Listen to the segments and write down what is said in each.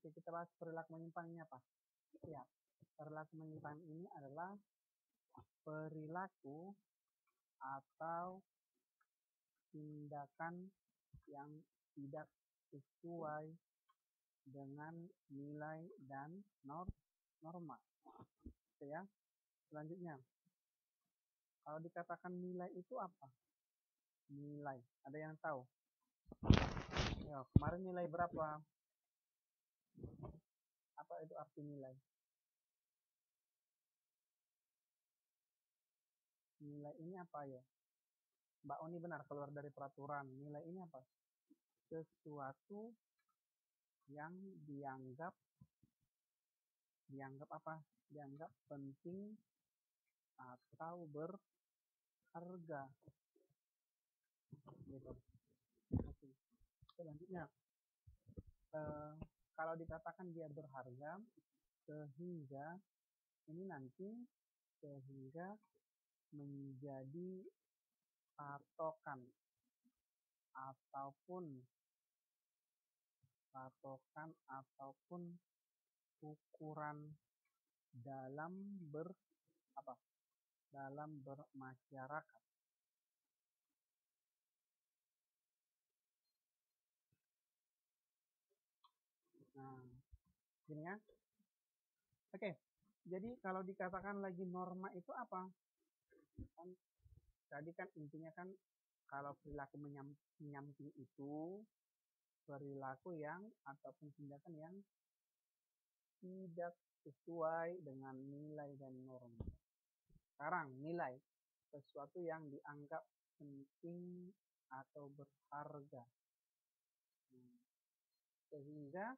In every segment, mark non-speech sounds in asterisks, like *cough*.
Oke, kita bahas perilaku menyimpangnya apa? Ya, perilaku menyimpang ini adalah perilaku atau tindakan yang tidak sesuai dengan nilai dan norma. Oke gitu ya. Selanjutnya, kalau dikatakan nilai itu apa? Nilai. Ada yang tahu? Ya, kemarin nilai berapa? apa itu arti nilai nilai ini apa ya Mbak Oni benar keluar dari peraturan nilai ini apa sesuatu yang dianggap dianggap apa dianggap penting atau berharga gitu. Oke, selanjutnya uh, kalau dikatakan dia berharga sehingga ini nanti sehingga menjadi patokan ataupun patokan ataupun ukuran dalam ber apa dalam bermasyarakat gini ya oke jadi kalau dikatakan lagi norma itu apa kan tadi kan intinya kan kalau perilaku menyamping itu perilaku yang ataupun tindakan yang tidak sesuai dengan nilai dan norma. Sekarang nilai sesuatu yang dianggap penting atau berharga. Hmm. Sehingga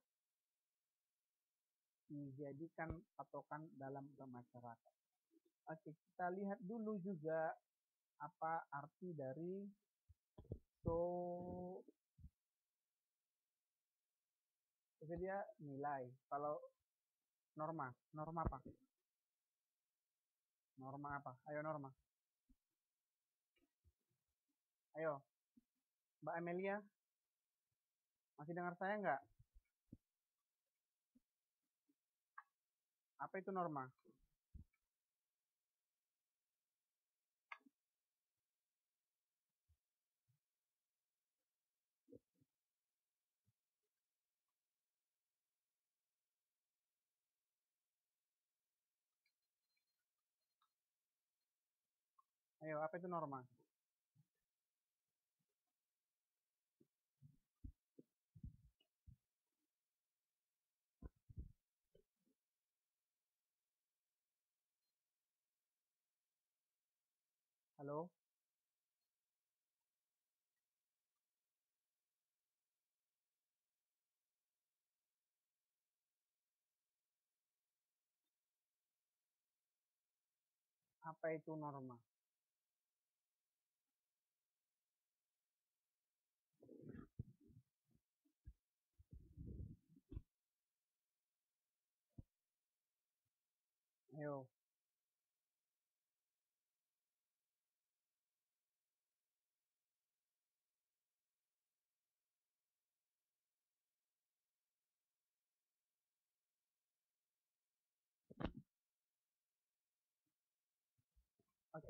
dijadikan patokan dalam bermasyarakat. Oke, kita lihat dulu juga apa arti dari so itu dia nilai. Kalau norma, norma apa? Norma apa? Ayo norma. Ayo. Mbak Amelia. Masih dengar saya nggak? Apa itu norma? Ayo, apa itu norma? Halo? Apa itu norma? Ayo,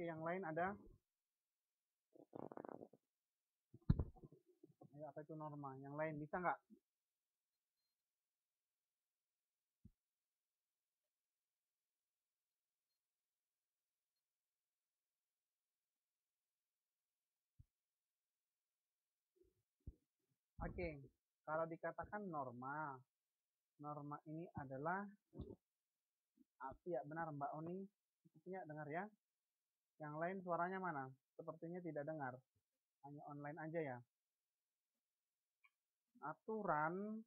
Oke, yang lain ada? Ayo, apa itu norma? Yang lain bisa nggak? Oke, kalau dikatakan norma, norma ini adalah, ya benar Mbak Oni, sepertinya dengar ya, yang lain suaranya mana? Sepertinya tidak dengar. Hanya online aja ya. Aturan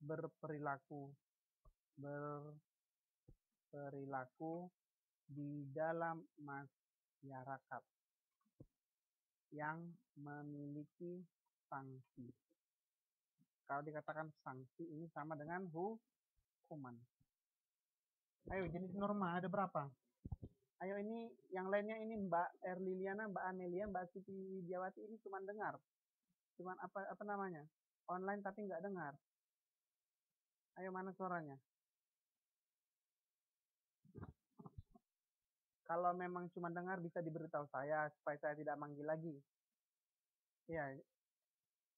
berperilaku berperilaku di dalam masyarakat yang memiliki sanksi. Kalau dikatakan sanksi ini sama dengan hukuman. Ayo jenis norma ada berapa? ayo ini yang lainnya ini Mbak Erliliana, Mbak Amelia, Mbak Siti Widiawati ini cuma dengar, cuma apa apa namanya online tapi nggak dengar. Ayo mana suaranya? Kalau memang cuma dengar bisa diberitahu saya supaya saya tidak manggil lagi. Iya,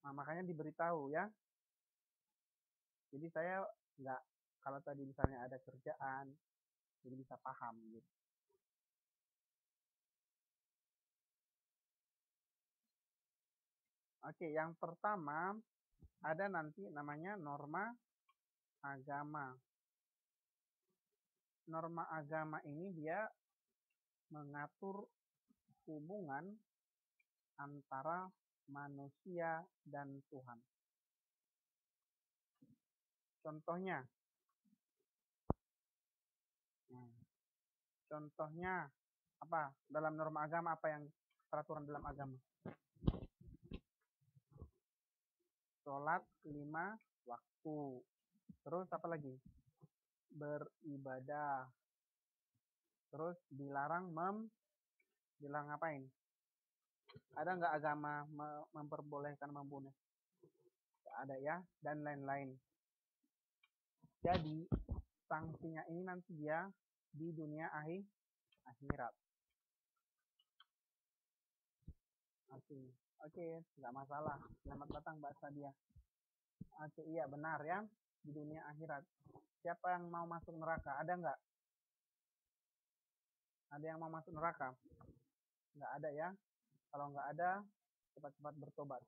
nah, makanya diberitahu ya. Jadi saya nggak kalau tadi misalnya ada kerjaan, jadi bisa paham gitu. Oke, yang pertama ada nanti namanya norma agama. Norma agama ini dia mengatur hubungan antara manusia dan Tuhan. Contohnya, hmm. contohnya apa dalam norma agama apa yang peraturan dalam agama? sholat lima waktu terus apa lagi beribadah terus dilarang mem dilarang ngapain ada nggak agama memperbolehkan membunuh nggak ada ya dan lain-lain jadi sanksinya ini nanti dia di dunia akhir akhirat oke okay. Oke, nggak masalah. Selamat datang Mbak Sadia. Oke, iya benar ya. Di dunia akhirat. Siapa yang mau masuk neraka? Ada nggak? Ada yang mau masuk neraka? Nggak ada ya. Kalau nggak ada, cepat-cepat bertobat.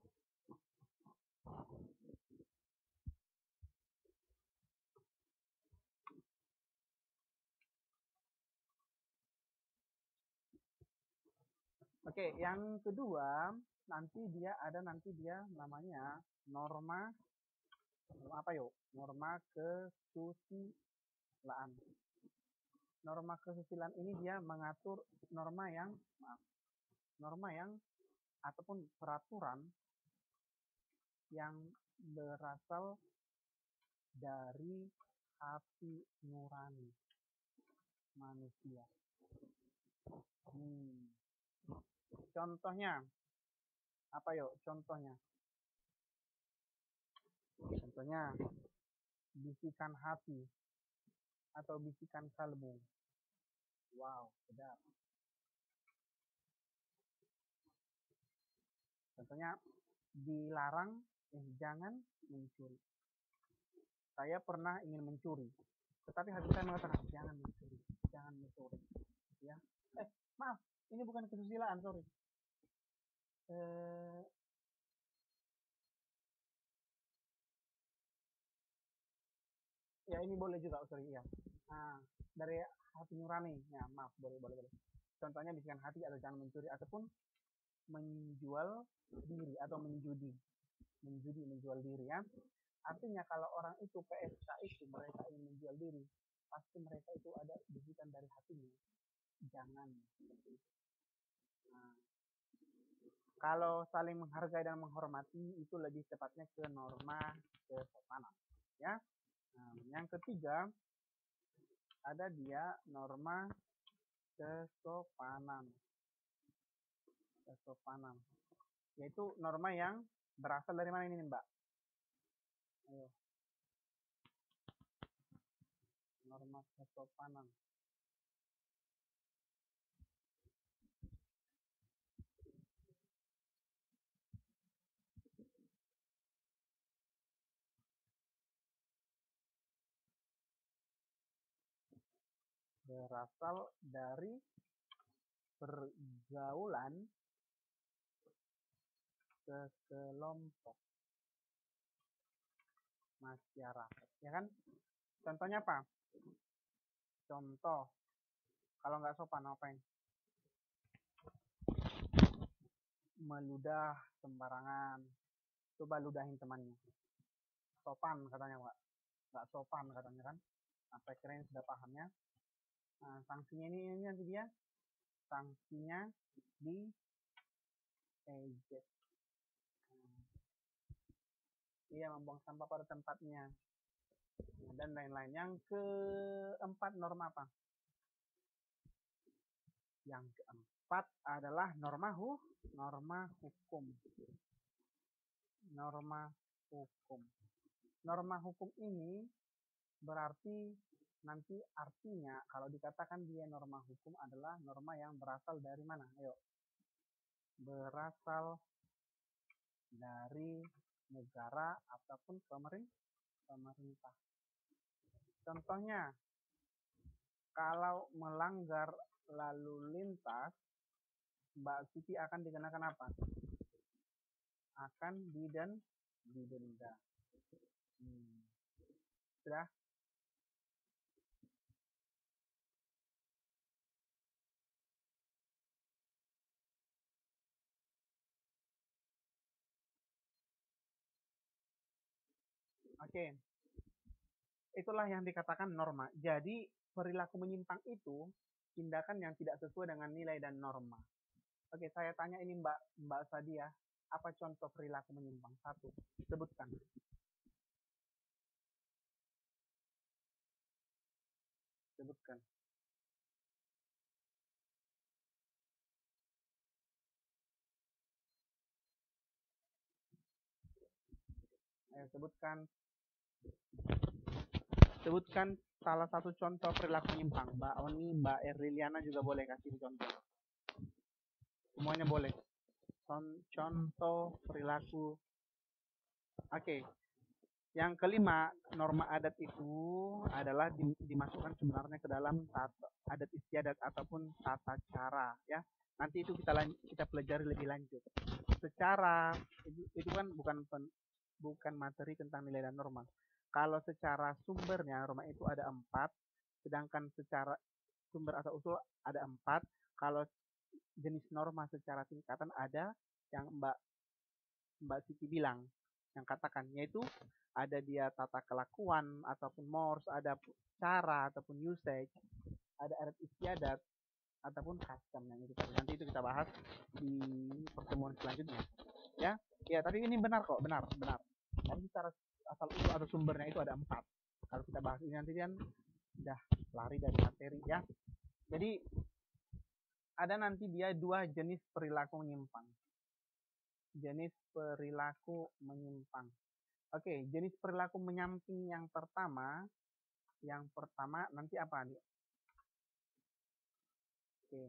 Oke, okay, yang kedua nanti dia ada nanti dia namanya norma apa yuk? Norma kesusilaan. Norma kesusilaan ini dia mengatur norma yang maaf, norma yang ataupun peraturan yang berasal dari hati nurani manusia. Hmm. Contohnya, apa yuk contohnya? Contohnya, bisikan hati atau bisikan kalbu. Wow, sedap. Contohnya, dilarang, eh, jangan mencuri. Saya pernah ingin mencuri, tetapi hati saya mengatakan jangan mencuri, jangan mencuri. Ya, eh maaf, ini bukan kesusilaan sorry eh, ya ini boleh juga oh, sorry ya nah, dari hati nurani ya maaf boleh boleh boleh contohnya bisikan hati atau jangan mencuri ataupun menjual diri atau menjudi menjudi menjual diri ya artinya kalau orang itu PSK itu mereka ingin menjual diri pasti mereka itu ada bisikan dari hatinya jangan seperti nah, kalau saling menghargai dan menghormati itu lebih tepatnya ke norma kesopanan ya nah, yang ketiga ada dia norma kesopanan kesopanan yaitu norma yang berasal dari mana ini mbak Ayo. norma kesopanan berasal dari pergaulan sekelompok masyarakat ya kan contohnya apa contoh kalau nggak sopan apa yang? meludah sembarangan coba ludahin temannya sopan katanya pak nggak sopan katanya kan Sampai keren sudah pahamnya Nah, sanksinya ini, ini nanti dia sanksinya di ejek. Nah, membuang sampah pada tempatnya nah, dan lain-lain. Yang keempat norma apa? Yang keempat adalah norma hu, norma hukum. Norma hukum. Norma hukum ini berarti nanti artinya kalau dikatakan dia norma hukum adalah norma yang berasal dari mana? Ayo. Berasal dari negara ataupun pemerintah. Contohnya, kalau melanggar lalu lintas, Mbak Siti akan dikenakan apa? Akan didenda. didenda. Hmm. Sudah? Oke. Okay. Itulah yang dikatakan norma. Jadi perilaku menyimpang itu tindakan yang tidak sesuai dengan nilai dan norma. Oke, saya tanya ini Mbak Mbak Sadia, apa contoh perilaku menyimpang? Satu, sebutkan. Sebutkan. Ayo sebutkan Sebutkan salah satu contoh perilaku menyimpang. Mbak Oni, Mbak Erliliana juga boleh kasih contoh. Semuanya boleh. Contoh perilaku. Oke. Okay. Yang kelima, norma adat itu adalah dimasukkan sebenarnya ke dalam adat istiadat ataupun tata cara, ya. Nanti itu kita kita pelajari lebih lanjut. Secara itu, itu kan bukan bukan materi tentang nilai dan norma. Kalau secara sumbernya Roma itu ada empat, sedangkan secara sumber atau usul ada empat. Kalau jenis norma secara tingkatan ada yang Mbak Mbak Siti bilang, yang katakan yaitu ada dia tata kelakuan ataupun Morse, ada cara ataupun usage, ada adat istiadat ataupun custom yang itu Nanti itu kita bahas di pertemuan selanjutnya. Ya, ya tapi ini benar kok, benar, benar. Tapi secara asal usul atau sumbernya itu ada empat. Kalau kita bahas ini nanti kan udah lari dari materi ya. Jadi ada nanti dia dua jenis perilaku menyimpang. Jenis perilaku menyimpang. Oke, jenis perilaku menyamping yang pertama, yang pertama nanti apa nih? Oke,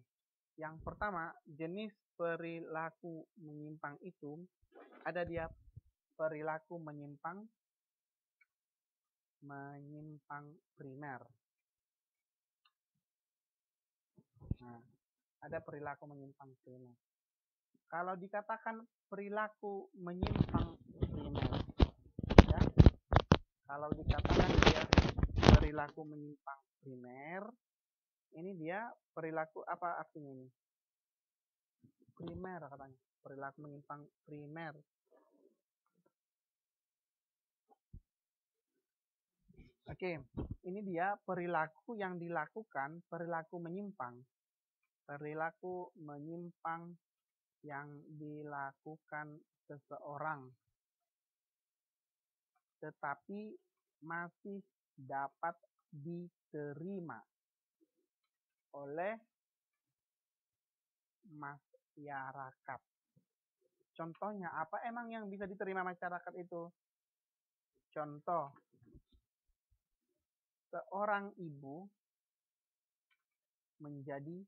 yang pertama jenis perilaku menyimpang itu ada dia perilaku menyimpang menyimpang primer. Nah, ada perilaku menyimpang primer. Kalau dikatakan perilaku menyimpang primer, ya, kalau dikatakan dia perilaku menyimpang primer, ini dia perilaku apa artinya ini? Primer katanya, perilaku menyimpang primer. Oke, ini dia perilaku yang dilakukan, perilaku menyimpang. Perilaku menyimpang yang dilakukan seseorang tetapi masih dapat diterima oleh masyarakat. Contohnya, apa emang yang bisa diterima masyarakat itu? Contoh, seorang ibu menjadi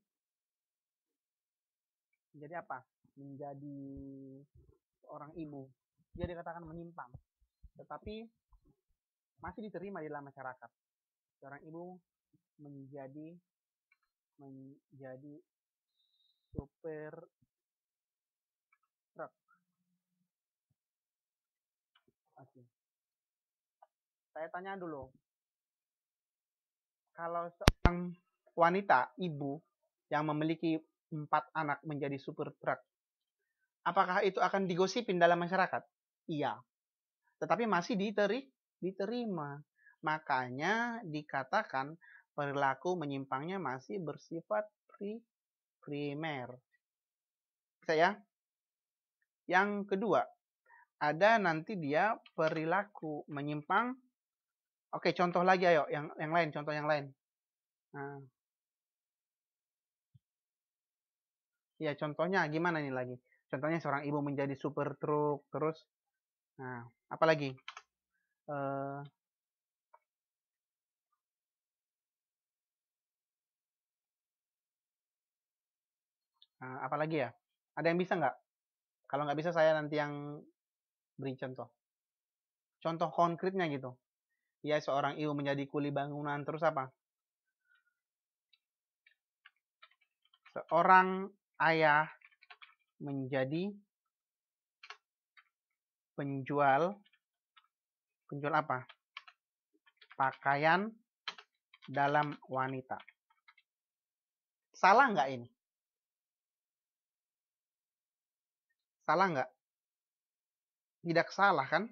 menjadi apa? Menjadi seorang ibu. Dia dikatakan menyimpang, tetapi masih diterima di dalam masyarakat. Seorang ibu menjadi menjadi super truk. Oke. Saya tanya dulu, kalau seorang wanita, ibu yang memiliki empat anak menjadi super truck, apakah itu akan digosipin dalam masyarakat? Iya. Tetapi masih diteri, diterima. Makanya dikatakan perilaku menyimpangnya masih bersifat pri, primer. Bisa ya? Yang kedua, ada nanti dia perilaku menyimpang Oke, contoh lagi ayo yang yang lain, contoh yang lain. Nah. Ya, contohnya gimana nih lagi? Contohnya seorang ibu menjadi super truk terus nah, apa lagi? Uh, Nah, apalagi ya? Ada yang bisa nggak? Kalau nggak bisa saya nanti yang beri contoh. Contoh konkretnya gitu ya seorang Ibu menjadi kuli bangunan terus apa seorang ayah menjadi penjual penjual apa pakaian dalam wanita salah nggak ini salah nggak tidak salah kan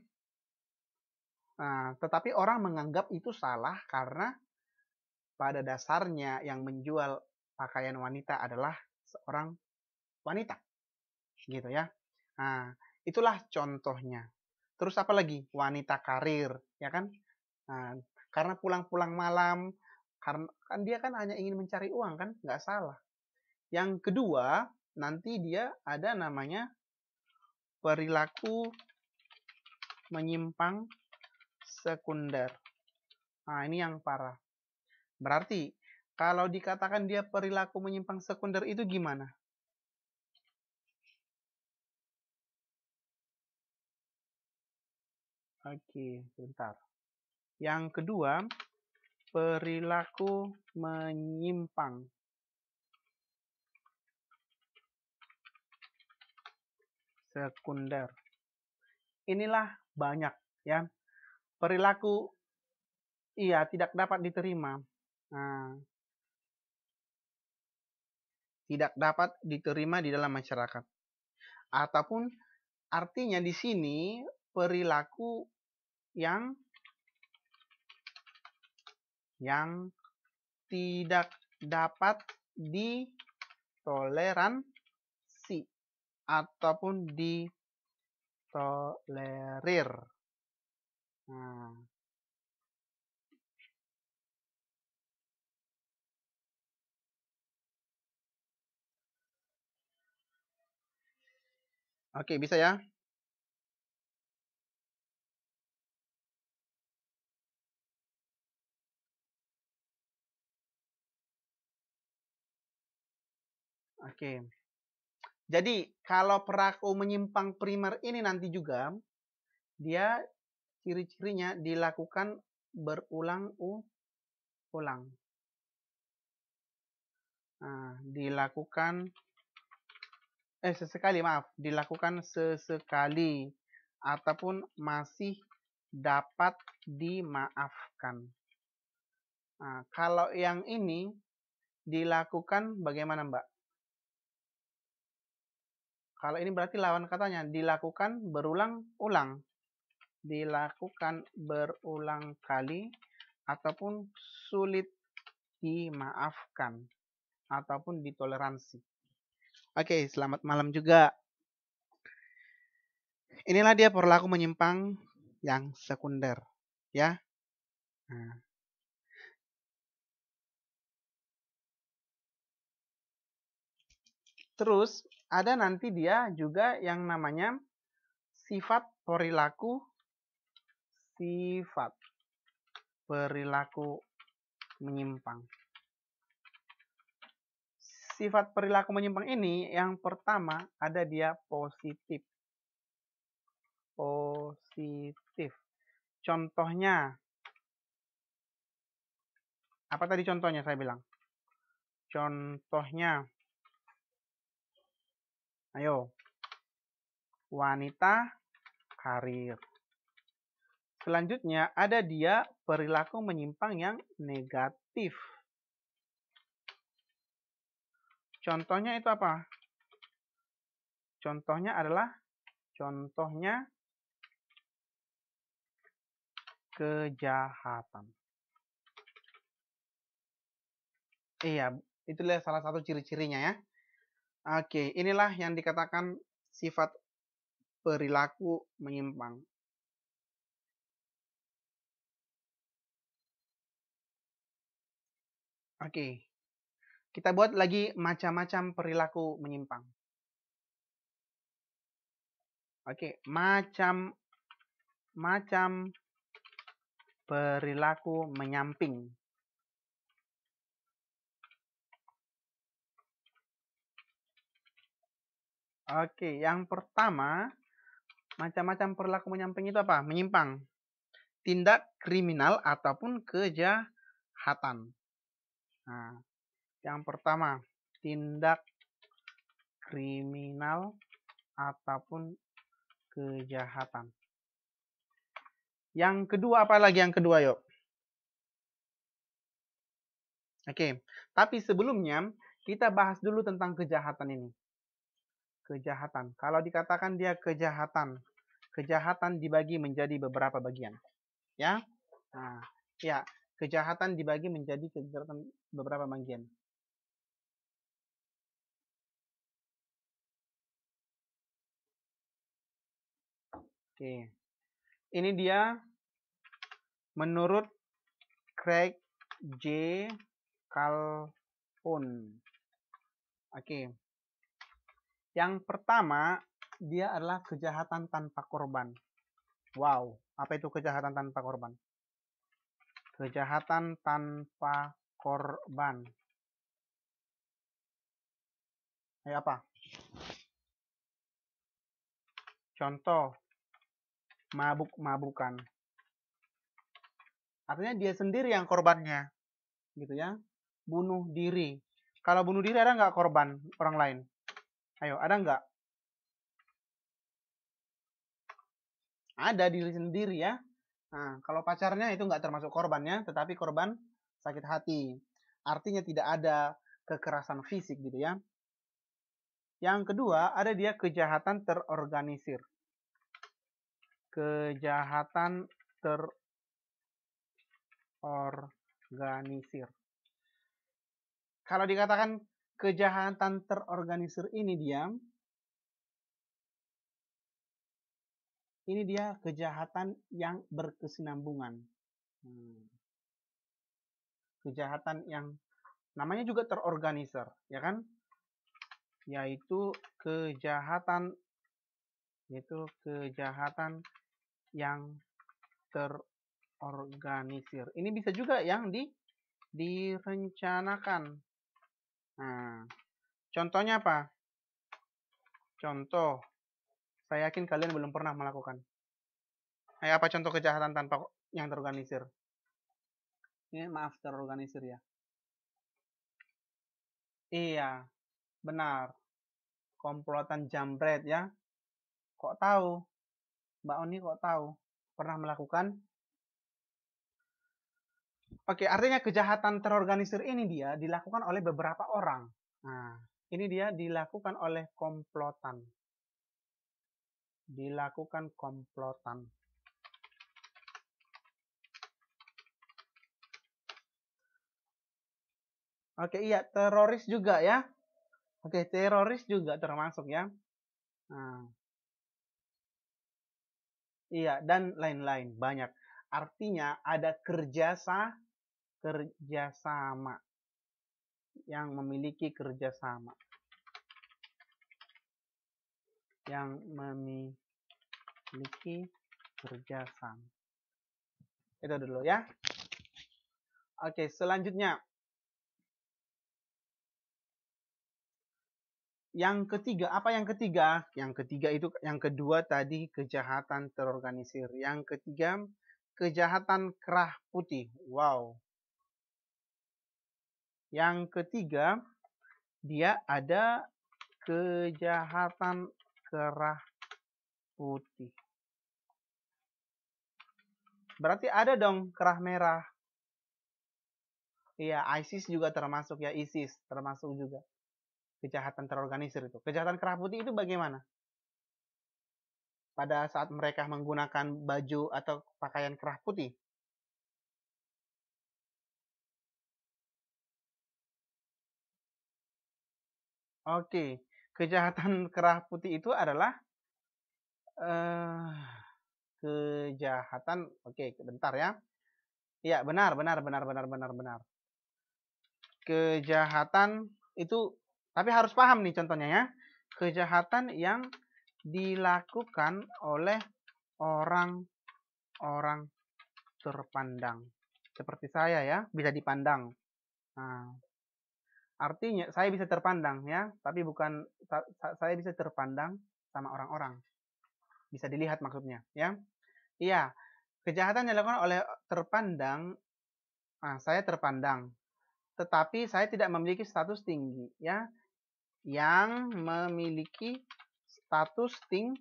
Nah, tetapi orang menganggap itu salah karena pada dasarnya yang menjual pakaian wanita adalah seorang wanita. Gitu ya. Nah, itulah contohnya. Terus apa lagi? Wanita karir, ya kan? Nah, karena pulang-pulang malam, karena kan dia kan hanya ingin mencari uang kan, nggak salah. Yang kedua, nanti dia ada namanya perilaku menyimpang sekunder. Nah, ini yang parah. Berarti, kalau dikatakan dia perilaku menyimpang sekunder itu gimana? Oke, bentar. Yang kedua, perilaku menyimpang. Sekunder. Inilah banyak ya perilaku ia tidak dapat diterima. Nah, tidak dapat diterima di dalam masyarakat. Ataupun artinya di sini perilaku yang yang tidak dapat ditoleransi ataupun ditolerir. Hmm. Oke, okay, bisa ya? Oke. Okay. Jadi, kalau peraku menyimpang primer ini nanti juga, dia ciri-cirinya dilakukan berulang-ulang. Nah, dilakukan eh sesekali maaf, dilakukan sesekali ataupun masih dapat dimaafkan. Nah, kalau yang ini dilakukan bagaimana, Mbak? Kalau ini berarti lawan katanya dilakukan berulang-ulang dilakukan berulang kali ataupun sulit dimaafkan ataupun ditoleransi. Oke, selamat malam juga. Inilah dia perilaku menyimpang yang sekunder, ya. Nah. Terus ada nanti dia juga yang namanya sifat perilaku sifat perilaku menyimpang. Sifat perilaku menyimpang ini yang pertama ada dia positif. Positif. Contohnya apa tadi contohnya saya bilang? Contohnya ayo wanita karir Selanjutnya ada dia perilaku menyimpang yang negatif. Contohnya itu apa? Contohnya adalah contohnya kejahatan. Iya, itulah salah satu ciri-cirinya ya. Oke, inilah yang dikatakan sifat perilaku menyimpang. Oke. Okay. Kita buat lagi macam-macam perilaku menyimpang. Oke, okay. macam macam perilaku menyamping. Oke, yang pertama, macam-macam perilaku menyamping itu apa? Menyimpang. Tindak kriminal ataupun kejahatan. Nah, yang pertama, tindak kriminal ataupun kejahatan. Yang kedua apa lagi yang kedua yuk? Oke, tapi sebelumnya kita bahas dulu tentang kejahatan ini. Kejahatan. Kalau dikatakan dia kejahatan, kejahatan dibagi menjadi beberapa bagian. Ya. Nah, ya, Kejahatan dibagi menjadi kejahatan beberapa bagian. Oke. Ini dia menurut Craig J. Calhoun. Oke. Yang pertama, dia adalah kejahatan tanpa korban. Wow, apa itu kejahatan tanpa korban? kejahatan tanpa korban. Ya apa? Contoh, mabuk-mabukan. Artinya dia sendiri yang korbannya, gitu ya. Bunuh diri. Kalau bunuh diri ada nggak korban orang lain? Ayo, ada nggak? Ada diri sendiri ya. Nah, kalau pacarnya itu nggak termasuk korbannya, tetapi korban sakit hati. Artinya tidak ada kekerasan fisik gitu ya. Yang kedua, ada dia kejahatan terorganisir. Kejahatan terorganisir. Kalau dikatakan kejahatan terorganisir ini dia Ini dia kejahatan yang berkesinambungan. Hmm. Kejahatan yang namanya juga terorganisir, ya kan? Yaitu kejahatan yaitu kejahatan yang terorganisir. Ini bisa juga yang di direncanakan. Nah, contohnya apa? Contoh saya yakin kalian belum pernah melakukan. Ayo apa contoh kejahatan tanpa yang terorganisir? Ini maaf terorganisir ya. Iya, benar. Komplotan jambret ya. Kok tahu? Mbak Oni kok tahu? Pernah melakukan? Oke, artinya kejahatan terorganisir ini dia dilakukan oleh beberapa orang. Nah, ini dia dilakukan oleh komplotan dilakukan komplotan Oke, iya, teroris juga ya. Oke, teroris juga termasuk ya. Nah. Iya, dan lain-lain banyak. Artinya ada kerjasa kerjasama yang memiliki kerjasama yang memiliki kerja sama. Itu dulu ya. Oke, selanjutnya. Yang ketiga, apa yang ketiga? Yang ketiga itu yang kedua tadi kejahatan terorganisir. Yang ketiga kejahatan kerah putih. Wow. Yang ketiga dia ada kejahatan kerah putih. Berarti ada dong kerah merah. Iya, ISIS juga termasuk ya, ISIS termasuk juga. Kejahatan terorganisir itu. Kejahatan kerah putih itu bagaimana? Pada saat mereka menggunakan baju atau pakaian kerah putih. Oke kejahatan *laughs* kerah putih itu adalah uh, kejahatan oke okay, bentar ya ya benar benar benar benar benar benar kejahatan itu tapi harus paham nih contohnya ya kejahatan yang dilakukan oleh orang-orang terpandang seperti saya ya bisa dipandang nah Artinya saya bisa terpandang ya, tapi bukan saya bisa terpandang sama orang-orang. Bisa dilihat maksudnya ya. Iya, kejahatan yang dilakukan oleh terpandang nah, saya terpandang. Tetapi saya tidak memiliki status tinggi ya. Yang memiliki status ting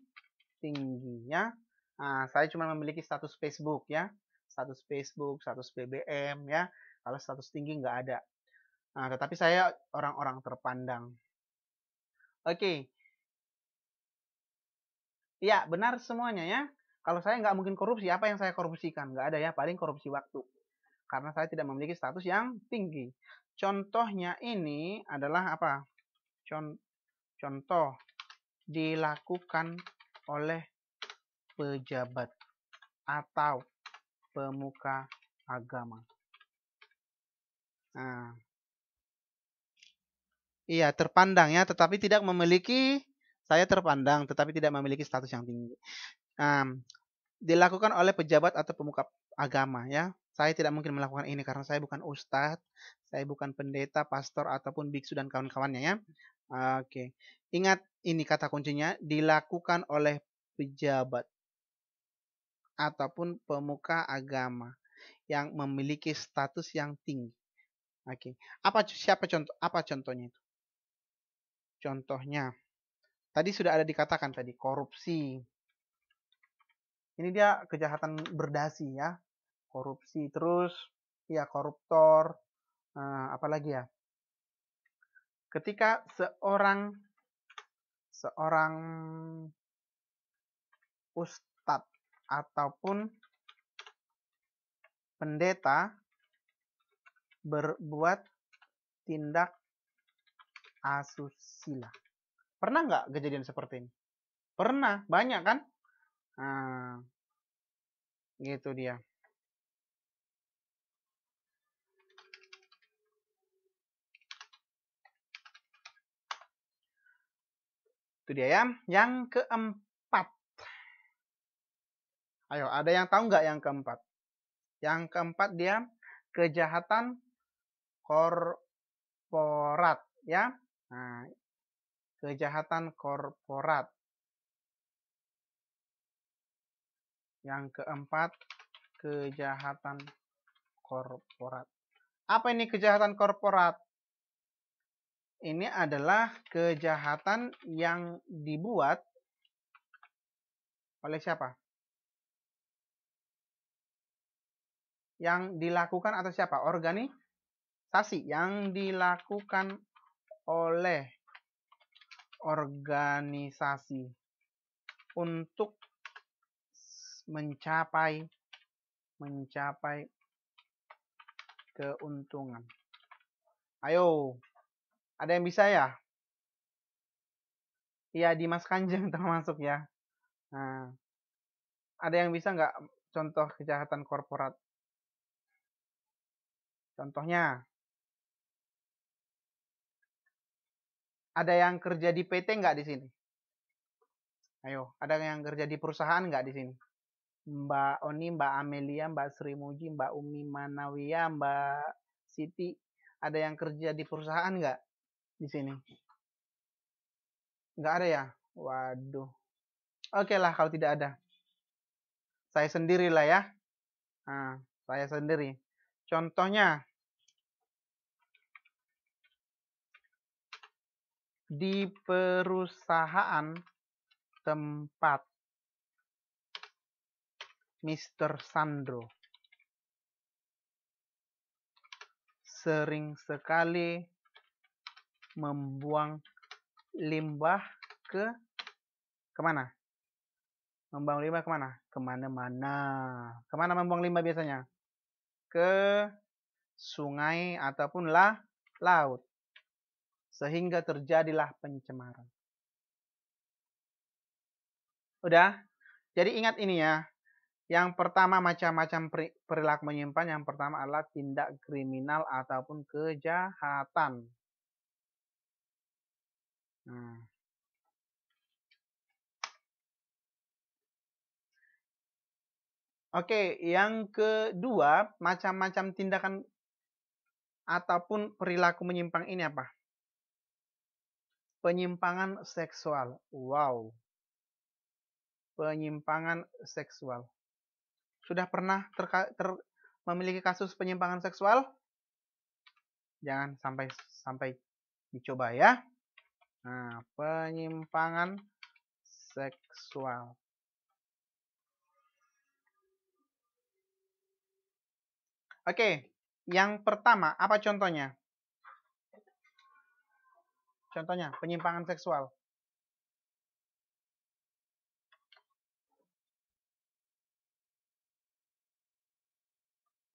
tinggi ya. Nah, saya cuma memiliki status Facebook ya, status Facebook, status BBM ya. Kalau status tinggi nggak ada Nah, tetapi saya orang-orang terpandang. Oke. Okay. Ya, benar semuanya ya. Kalau saya nggak mungkin korupsi, apa yang saya korupsikan? Nggak ada ya, paling korupsi waktu. Karena saya tidak memiliki status yang tinggi. Contohnya ini adalah apa? Contoh dilakukan oleh pejabat atau pemuka agama. Nah, Iya, terpandang ya, tetapi tidak memiliki saya terpandang tetapi tidak memiliki status yang tinggi. Um, dilakukan oleh pejabat atau pemuka agama ya. Saya tidak mungkin melakukan ini karena saya bukan ustadz, saya bukan pendeta, pastor ataupun biksu dan kawan-kawannya ya. Oke. Ingat ini kata kuncinya dilakukan oleh pejabat ataupun pemuka agama yang memiliki status yang tinggi. Oke. Apa siapa contoh apa contohnya itu? Contohnya, tadi sudah ada dikatakan tadi korupsi. Ini dia kejahatan berdasi ya, korupsi terus, ya koruptor, apa eh, apalagi ya. Ketika seorang seorang ustadz ataupun pendeta berbuat tindak asusila. Pernah nggak kejadian seperti ini? Pernah, banyak kan? Nah, gitu dia. Itu dia ya. Yang keempat. Ayo, ada yang tahu nggak yang keempat? Yang keempat dia kejahatan korporat ya. Nah, kejahatan korporat. Yang keempat, kejahatan korporat. Apa ini kejahatan korporat? Ini adalah kejahatan yang dibuat oleh siapa? Yang dilakukan atau siapa? Organisasi yang dilakukan oleh organisasi untuk mencapai mencapai keuntungan. Ayo, ada yang bisa ya? Iya, Dimas Kanjeng *laughs* termasuk ya. Nah, ada yang bisa nggak contoh kejahatan korporat? Contohnya, Ada yang kerja di PT nggak di sini? Ayo, ada yang kerja di perusahaan nggak di sini? Mbak Oni, Mbak Amelia, Mbak Sri Muji, Mbak Umi Manawiya, Mbak Siti, ada yang kerja di perusahaan nggak di sini? Nggak ada ya? Waduh. Oke okay lah kalau tidak ada. Saya sendirilah ya. Nah, saya sendiri. Contohnya, di perusahaan tempat Mr. Sandro sering sekali membuang limbah ke kemana? Membuang limbah kemana? Kemana-mana. Kemana membuang limbah biasanya? Ke sungai ataupun lah, laut sehingga terjadilah pencemaran. Udah? Jadi ingat ini ya. Yang pertama macam-macam perilaku menyimpan. Yang pertama adalah tindak kriminal ataupun kejahatan. Hmm. Oke, yang kedua, macam-macam tindakan ataupun perilaku menyimpang ini apa? penyimpangan seksual. Wow. Penyimpangan seksual. Sudah pernah ter memiliki kasus penyimpangan seksual? Jangan sampai sampai dicoba ya. Nah, penyimpangan seksual. Oke, yang pertama apa contohnya? Contohnya, penyimpangan seksual.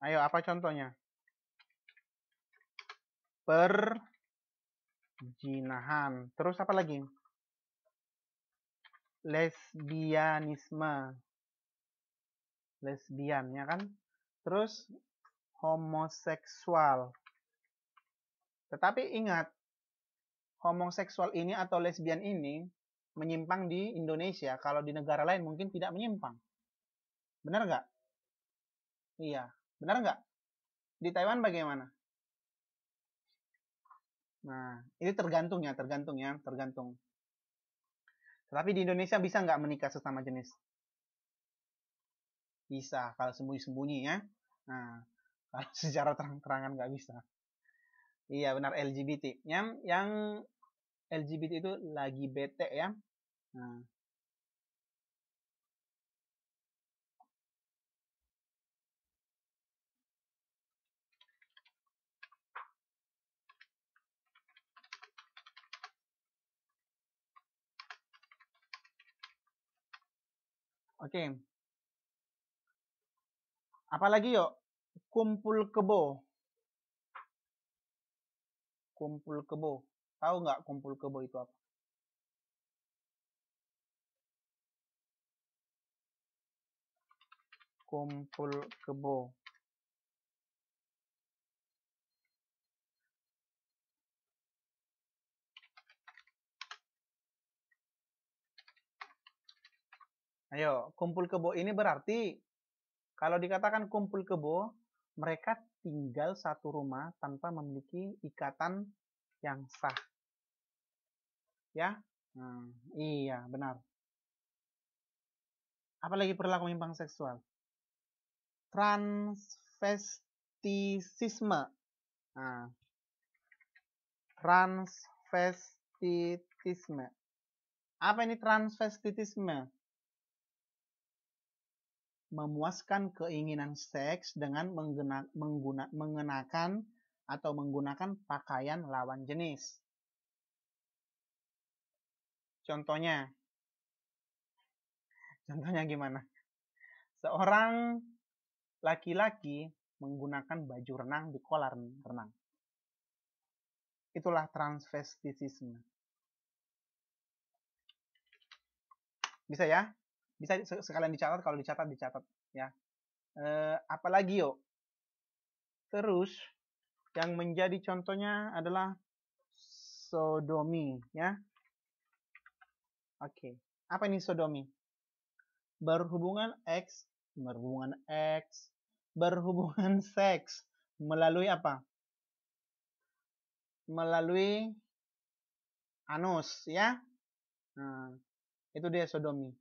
Ayo, apa contohnya? Perjinahan. Terus apa lagi? Lesbianisme. Lesbian, ya kan? Terus homoseksual. Tetapi ingat, homoseksual ini atau lesbian ini menyimpang di Indonesia. Kalau di negara lain mungkin tidak menyimpang. Benar nggak? Iya. Benar nggak? Di Taiwan bagaimana? Nah, ini tergantung ya, tergantung ya, tergantung. Tetapi di Indonesia bisa nggak menikah sesama jenis? Bisa, kalau sembunyi-sembunyi ya. Nah, *laughs* kalau secara terang-terangan nggak bisa. Iya benar LGBT. Yang yang LGBT itu lagi bete ya. Nah. Oke. Okay. Apalagi yuk? Kumpul kebo. Kumpul kebo. Tahu nggak kumpul kebo itu apa? Kumpul kebo. Ayo, kumpul kebo ini berarti kalau dikatakan kumpul kebo, mereka tinggal satu rumah tanpa memiliki ikatan yang sah ya hmm, iya benar apalagi perilaku menyimpang seksual transvestisisme nah, transvestitisme apa ini transvestitisme memuaskan keinginan seks dengan menggunakan mengenakan atau menggunakan pakaian lawan jenis. Contohnya, contohnya gimana? Seorang laki-laki menggunakan baju renang di kolam renang. Itulah transvestisisme. Bisa ya? Bisa sekalian dicatat kalau dicatat dicatat ya. E, apalagi yuk. Terus yang menjadi contohnya adalah sodomi ya. Oke. Okay. Apa ini sodomi? Berhubungan X, berhubungan X, berhubungan *laughs* seks melalui apa? Melalui anus, ya. Nah, itu dia sodomi.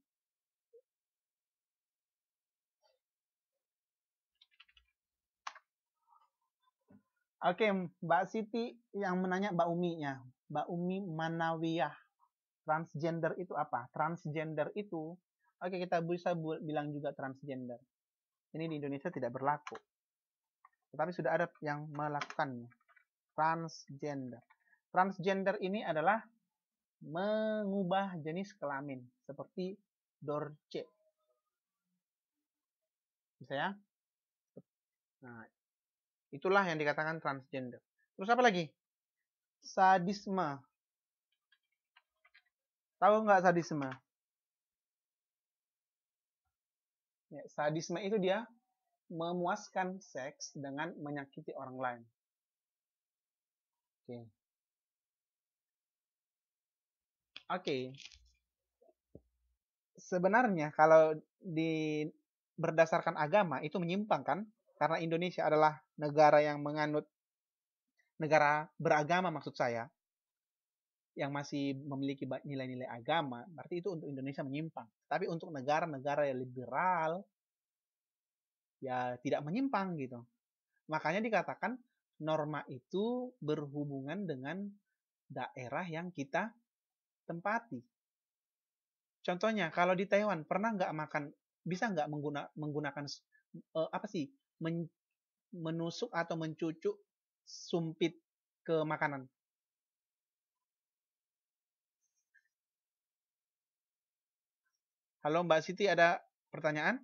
Oke, Mbak Siti yang menanya Mbak Umi ya. Mbak Umi Manawiyah transgender itu apa? Transgender itu, oke okay, kita bisa bilang juga transgender. Ini di Indonesia tidak berlaku. Tetapi sudah ada yang melakukannya. Transgender. Transgender ini adalah mengubah jenis kelamin. Seperti Dorje, Bisa ya? Nah, itulah yang dikatakan transgender. Terus apa lagi? Sadisme. Tahu nggak sadisme? Ya, sadisme itu dia memuaskan seks dengan menyakiti orang lain. Oke. Oke. Sebenarnya kalau di berdasarkan agama itu menyimpang kan? Karena Indonesia adalah negara yang menganut negara beragama maksud saya yang masih memiliki nilai-nilai agama, berarti itu untuk Indonesia menyimpang. Tapi untuk negara-negara yang liberal, ya tidak menyimpang gitu. Makanya dikatakan norma itu berhubungan dengan daerah yang kita tempati. Contohnya, kalau di Taiwan pernah nggak makan, bisa nggak mengguna, menggunakan uh, apa sih, men, menusuk atau mencucuk sumpit ke makanan? Halo Mbak Siti, ada pertanyaan?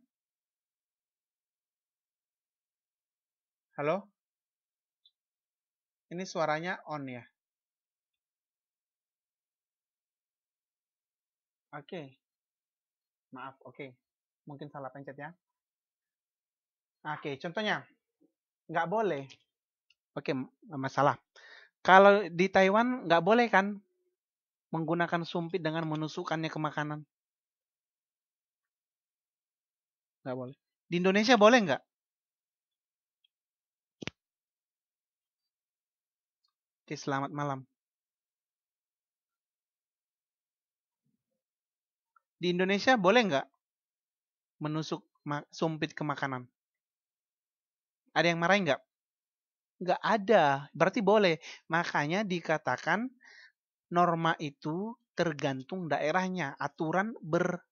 Halo? Ini suaranya on ya? Oke. Okay. Maaf, oke. Okay. Mungkin salah pencet ya. Oke, okay, contohnya. Nggak boleh. Oke, masalah. Kalau di Taiwan nggak boleh kan menggunakan sumpit dengan menusukannya ke makanan. Nggak boleh. Di Indonesia boleh nggak? Oke, selamat malam. Di Indonesia boleh nggak menusuk sumpit ke makanan? Ada yang marah nggak? Nggak ada, berarti boleh. Makanya dikatakan norma itu tergantung daerahnya. Aturan ber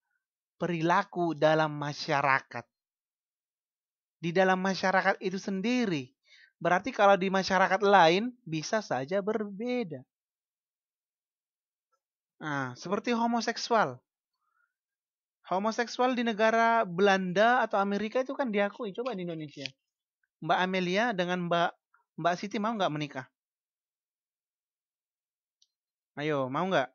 perilaku dalam masyarakat. Di dalam masyarakat itu sendiri, berarti kalau di masyarakat lain bisa saja berbeda. Nah, seperti homoseksual. Homoseksual di negara Belanda atau Amerika itu kan diakui. Coba di Indonesia. Mbak Amelia dengan Mbak Mbak Siti mau nggak menikah? Ayo, mau nggak?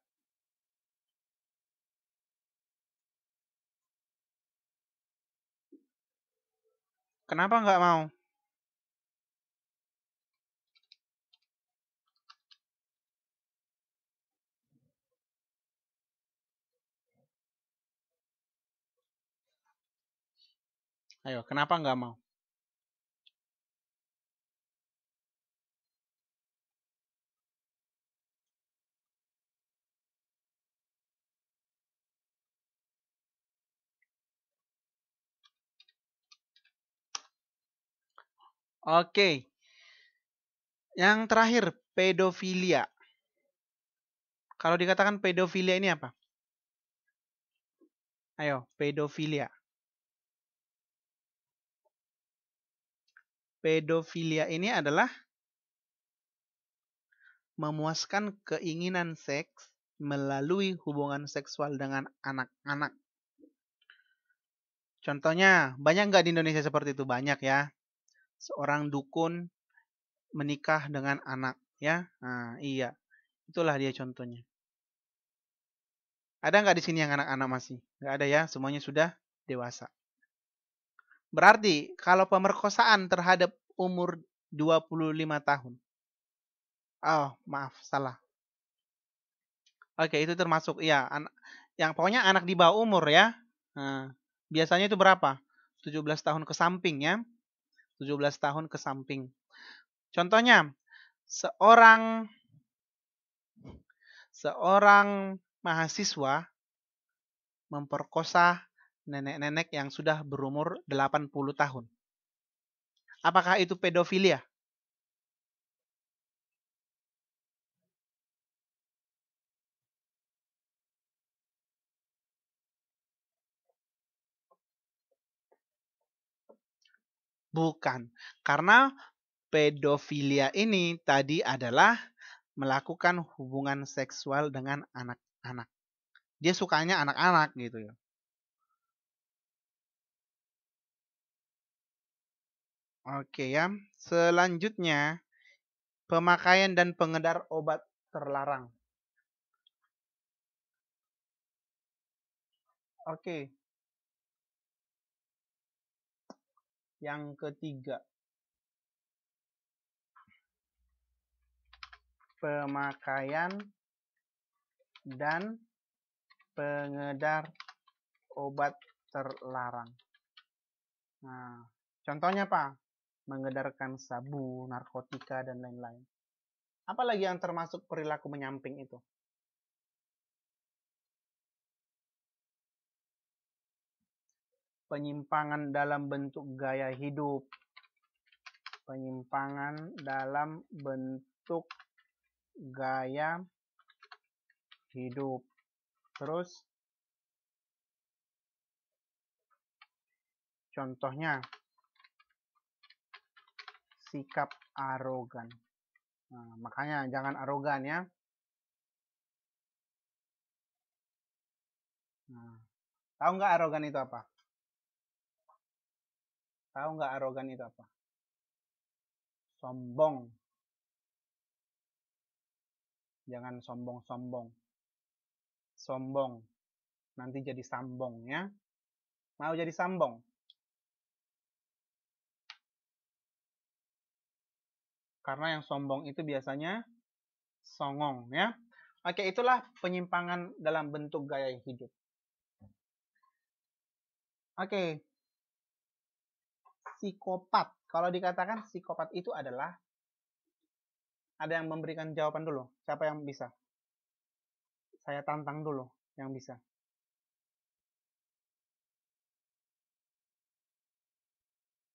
Kenapa nggak mau? Ayo, kenapa nggak mau? Oke. Yang terakhir, pedofilia. Kalau dikatakan pedofilia ini apa? Ayo, pedofilia. Pedofilia ini adalah memuaskan keinginan seks melalui hubungan seksual dengan anak-anak. Contohnya, banyak nggak di Indonesia seperti itu? Banyak ya seorang dukun menikah dengan anak, ya. Nah, iya. Itulah dia contohnya. Ada nggak di sini yang anak-anak masih? Nggak ada ya, semuanya sudah dewasa. Berarti kalau pemerkosaan terhadap umur 25 tahun. Oh, maaf, salah. Oke, itu termasuk ya anak yang pokoknya anak di bawah umur ya. Nah, biasanya itu berapa? 17 tahun ke samping ya. 17 tahun ke samping. Contohnya, seorang seorang mahasiswa memperkosa nenek-nenek yang sudah berumur 80 tahun. Apakah itu pedofilia? Bukan, karena pedofilia ini tadi adalah melakukan hubungan seksual dengan anak-anak. Dia sukanya anak-anak gitu ya. Oke ya. Selanjutnya, pemakaian dan pengedar obat terlarang. Oke. yang ketiga pemakaian dan pengedar obat terlarang. Nah, contohnya apa? Mengedarkan sabu, narkotika, dan lain-lain. Apalagi yang termasuk perilaku menyamping itu? penyimpangan dalam bentuk gaya hidup penyimpangan dalam bentuk gaya hidup terus contohnya sikap arogan nah, makanya jangan arogan ya nah, tahu nggak arogan itu apa Tahu nggak arogan itu apa? Sombong. Jangan sombong-sombong. Sombong. Nanti jadi sambong ya. Mau jadi sambong? Karena yang sombong itu biasanya songong ya. Oke, itulah penyimpangan dalam bentuk gaya hidup. Oke, psikopat. Kalau dikatakan psikopat itu adalah ada yang memberikan jawaban dulu. Siapa yang bisa? Saya tantang dulu yang bisa.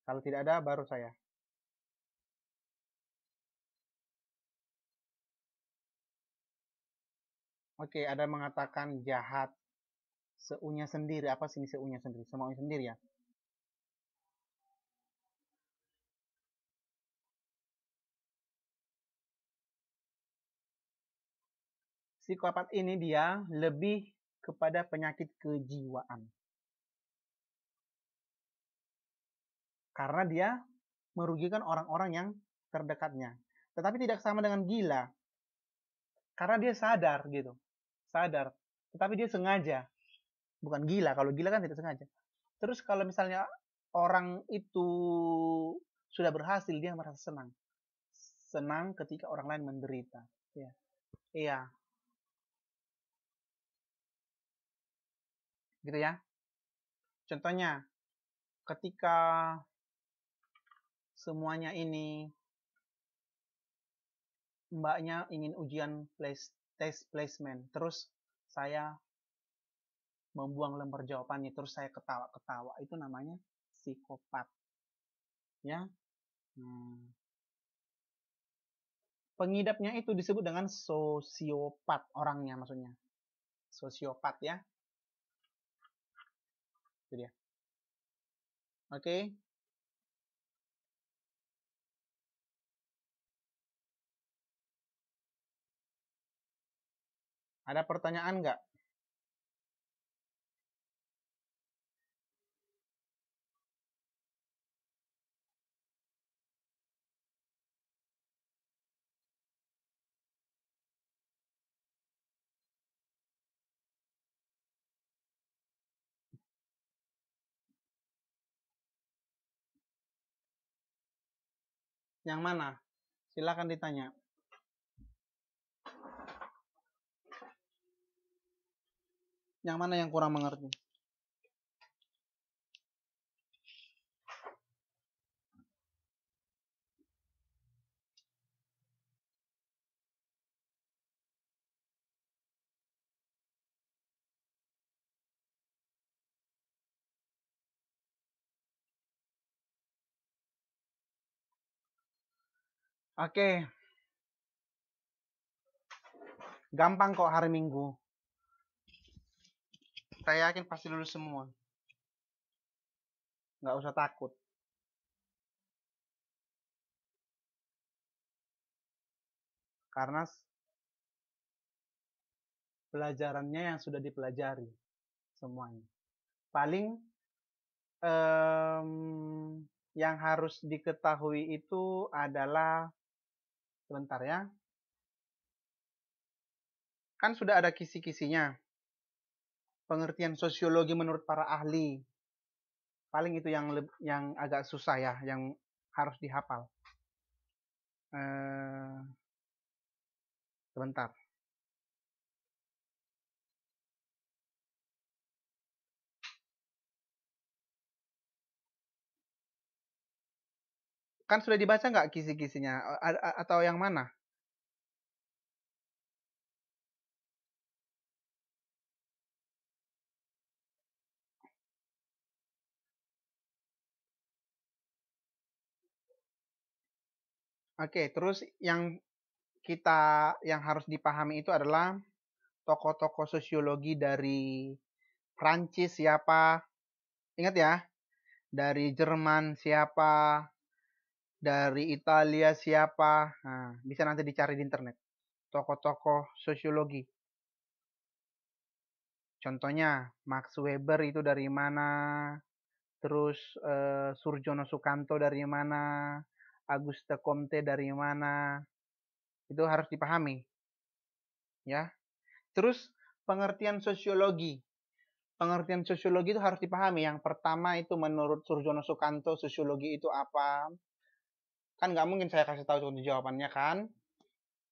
Kalau tidak ada, baru saya. Oke, ada mengatakan jahat seunya sendiri. Apa sih seunya sendiri? Semaunya sendiri ya. psikopat ini dia lebih kepada penyakit kejiwaan. Karena dia merugikan orang-orang yang terdekatnya. Tetapi tidak sama dengan gila. Karena dia sadar gitu. Sadar. Tetapi dia sengaja. Bukan gila. Kalau gila kan tidak sengaja. Terus kalau misalnya orang itu sudah berhasil, dia merasa senang. Senang ketika orang lain menderita. Iya. Iya. gitu ya. Contohnya, ketika semuanya ini mbaknya ingin ujian place, test placement, terus saya membuang lembar jawabannya, terus saya ketawa-ketawa, itu namanya psikopat. Ya, hmm. pengidapnya itu disebut dengan sosiopat orangnya, maksudnya sosiopat ya itu dia oke okay. ada pertanyaan nggak Yang mana? Silakan ditanya. Yang mana yang kurang mengerti? Oke. Gampang kok hari Minggu. Saya yakin pasti lulus semua. Nggak usah takut. Karena pelajarannya yang sudah dipelajari semuanya. Paling um, yang harus diketahui itu adalah sebentar ya. Kan sudah ada kisi-kisinya. Pengertian sosiologi menurut para ahli. Paling itu yang yang agak susah ya, yang harus dihafal. Eh, sebentar. kan sudah dibaca nggak kisi-kisinya atau yang mana? Oke, terus yang kita yang harus dipahami itu adalah tokoh-tokoh sosiologi dari Prancis siapa? Ingat ya, dari Jerman siapa? dari Italia siapa nah, bisa nanti dicari di internet tokoh-tokoh sosiologi contohnya Max Weber itu dari mana terus eh, Surjono Sukanto dari mana Auguste Comte dari mana itu harus dipahami ya terus pengertian sosiologi pengertian sosiologi itu harus dipahami. Yang pertama itu menurut Surjono Sukanto, sosiologi itu apa? kan nggak mungkin saya kasih tahu contoh jawabannya kan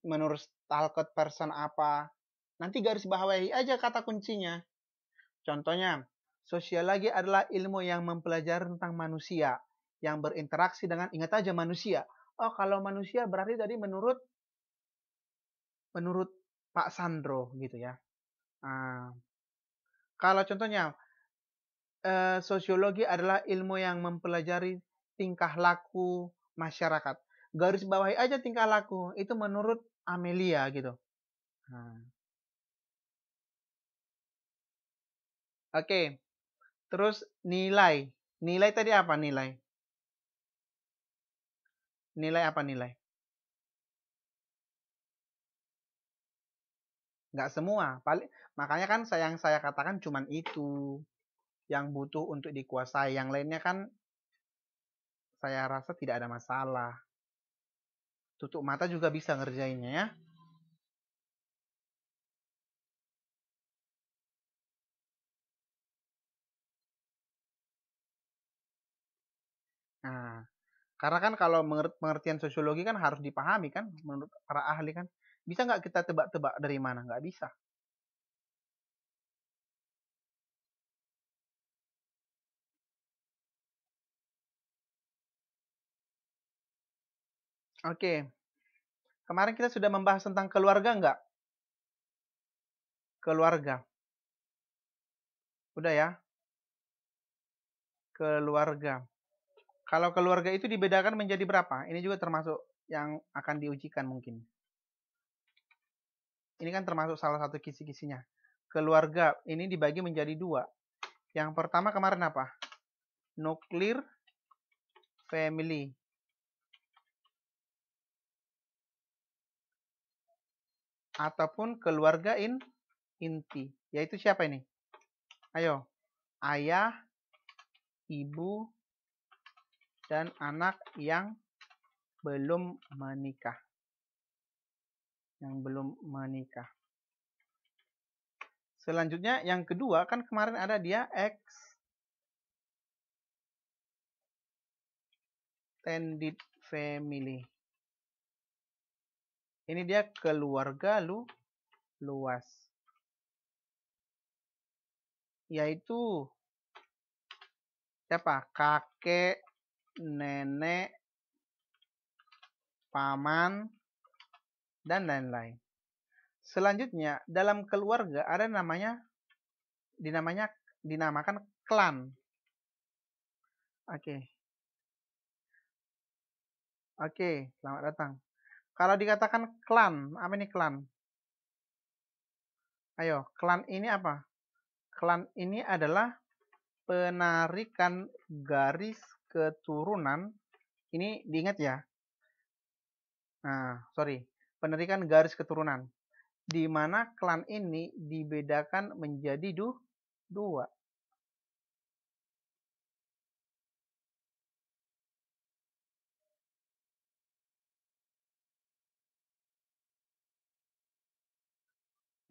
menurut Talcott person apa nanti garis bawahi aja kata kuncinya contohnya sosiologi adalah ilmu yang mempelajari tentang manusia yang berinteraksi dengan ingat aja manusia oh kalau manusia berarti tadi menurut menurut Pak Sandro gitu ya uh, kalau contohnya eh, sosiologi adalah ilmu yang mempelajari tingkah laku masyarakat. Garis bawahi aja tingkah laku itu menurut Amelia gitu. Hmm. Oke, okay. terus nilai. Nilai tadi apa nilai? Nilai apa nilai? Nggak semua. Paling, makanya kan sayang saya katakan cuman itu yang butuh untuk dikuasai. Yang lainnya kan saya rasa tidak ada masalah. Tutup mata juga bisa ngerjainnya ya. Nah, karena kan kalau pengertian sosiologi kan harus dipahami kan menurut para ahli kan. Bisa nggak kita tebak-tebak dari mana? Nggak bisa. Oke. Kemarin kita sudah membahas tentang keluarga enggak? Keluarga. Udah ya? Keluarga. Kalau keluarga itu dibedakan menjadi berapa? Ini juga termasuk yang akan diujikan mungkin. Ini kan termasuk salah satu kisi-kisinya. Keluarga ini dibagi menjadi dua. Yang pertama kemarin apa? Nuklir family. ataupun keluarga in, inti. Yaitu siapa ini? Ayo. Ayah, ibu, dan anak yang belum menikah. Yang belum menikah. Selanjutnya yang kedua kan kemarin ada dia X tended family ini dia keluarga lu luas yaitu siapa kakek nenek paman dan lain-lain selanjutnya dalam keluarga ada namanya dinamanya dinamakan klan oke okay. oke okay, selamat datang kalau dikatakan klan, apa ini klan? Ayo, klan ini apa? Klan ini adalah penarikan garis keturunan. Ini diingat ya. Nah, sorry. Penarikan garis keturunan. Di mana klan ini dibedakan menjadi du dua.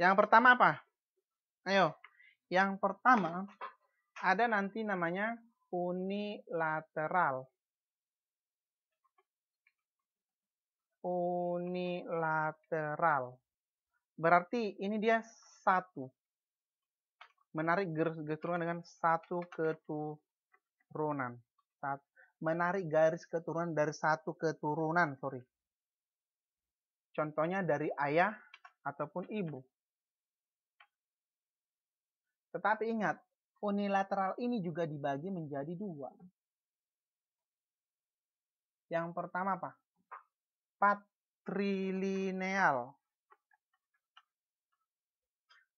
Yang pertama apa? Ayo. Yang pertama ada nanti namanya unilateral. Unilateral. Berarti ini dia satu. Menarik keturunan dengan satu keturunan. Menarik garis keturunan dari satu keturunan, sorry. Contohnya dari ayah ataupun ibu. Tetapi ingat, unilateral ini juga dibagi menjadi dua. Yang pertama apa? Patrilineal.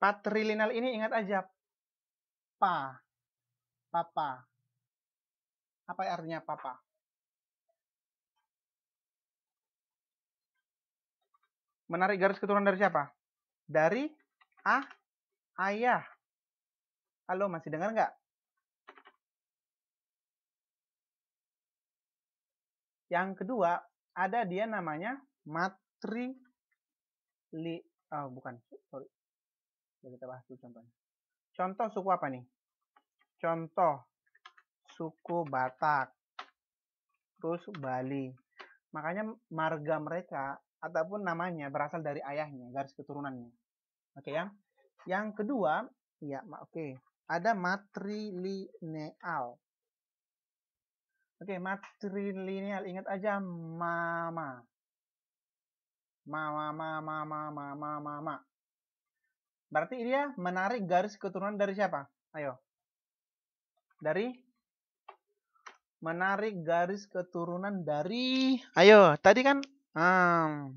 Patrilineal ini ingat aja. Pa. Papa. Apa artinya papa? Menarik garis keturunan dari siapa? Dari A, ah, ayah. Halo, masih dengar nggak? Yang kedua, ada dia namanya matri li oh bukan, sorry. kita bahas dulu contohnya. Contoh suku apa nih? Contoh suku Batak, terus Bali. Makanya marga mereka ataupun namanya berasal dari ayahnya, garis keturunannya. Oke okay, ya. Yang kedua, ya oke. Okay ada matrilineal. Oke, matrilineal. Ingat aja mama. Mama, mama, mama, mama, mama. Berarti dia menarik garis keturunan dari siapa? Ayo. Dari menarik garis keturunan dari ayo tadi kan hmm,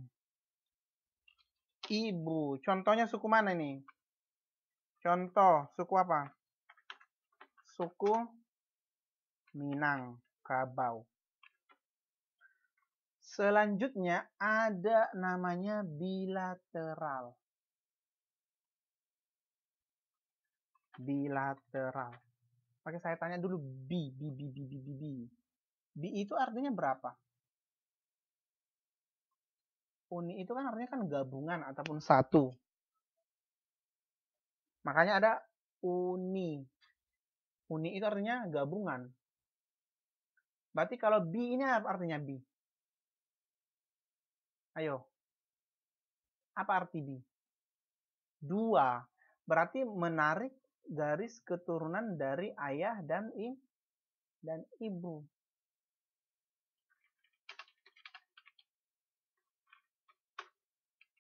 ibu contohnya suku mana ini? Contoh, suku apa? Suku Minang, Kabau. Selanjutnya ada namanya bilateral. Bilateral. Oke, saya tanya dulu b b b b b b b. B itu artinya berapa? Uni itu kan artinya kan gabungan ataupun satu. Makanya ada uni. Uni itu artinya gabungan. Berarti kalau b ini apa artinya b. Ayo. Apa arti b? Dua. Berarti menarik garis keturunan dari ayah dan i dan ibu.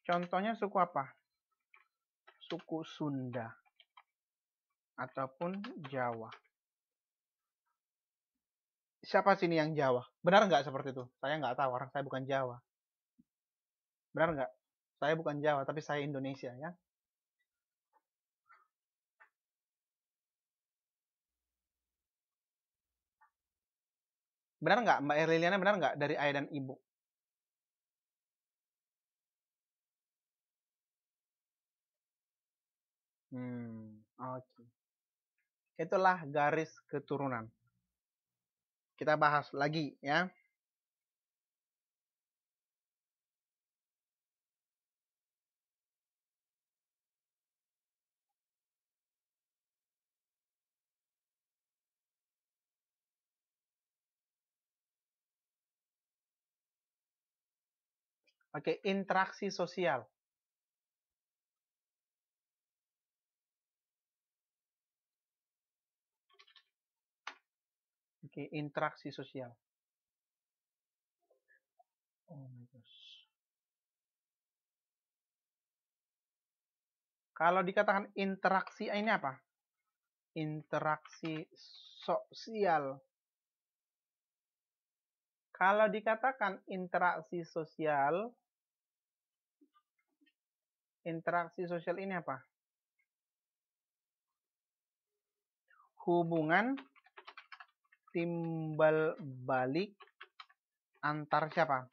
Contohnya suku apa? suku Sunda ataupun Jawa. Siapa sini yang Jawa? Benar nggak seperti itu? Saya nggak tahu, orang saya bukan Jawa. Benar nggak? Saya bukan Jawa, tapi saya Indonesia ya. Benar nggak Mbak Erliliana benar nggak dari ayah dan ibu? Hmm, oke. Okay. Itulah garis keturunan. Kita bahas lagi ya. Oke, interaksi sosial. Oke, interaksi sosial. Oh Kalau dikatakan interaksi, ah, ini apa? Interaksi sosial. Kalau dikatakan interaksi sosial, interaksi sosial ini apa? Hubungan timbal balik antar siapa?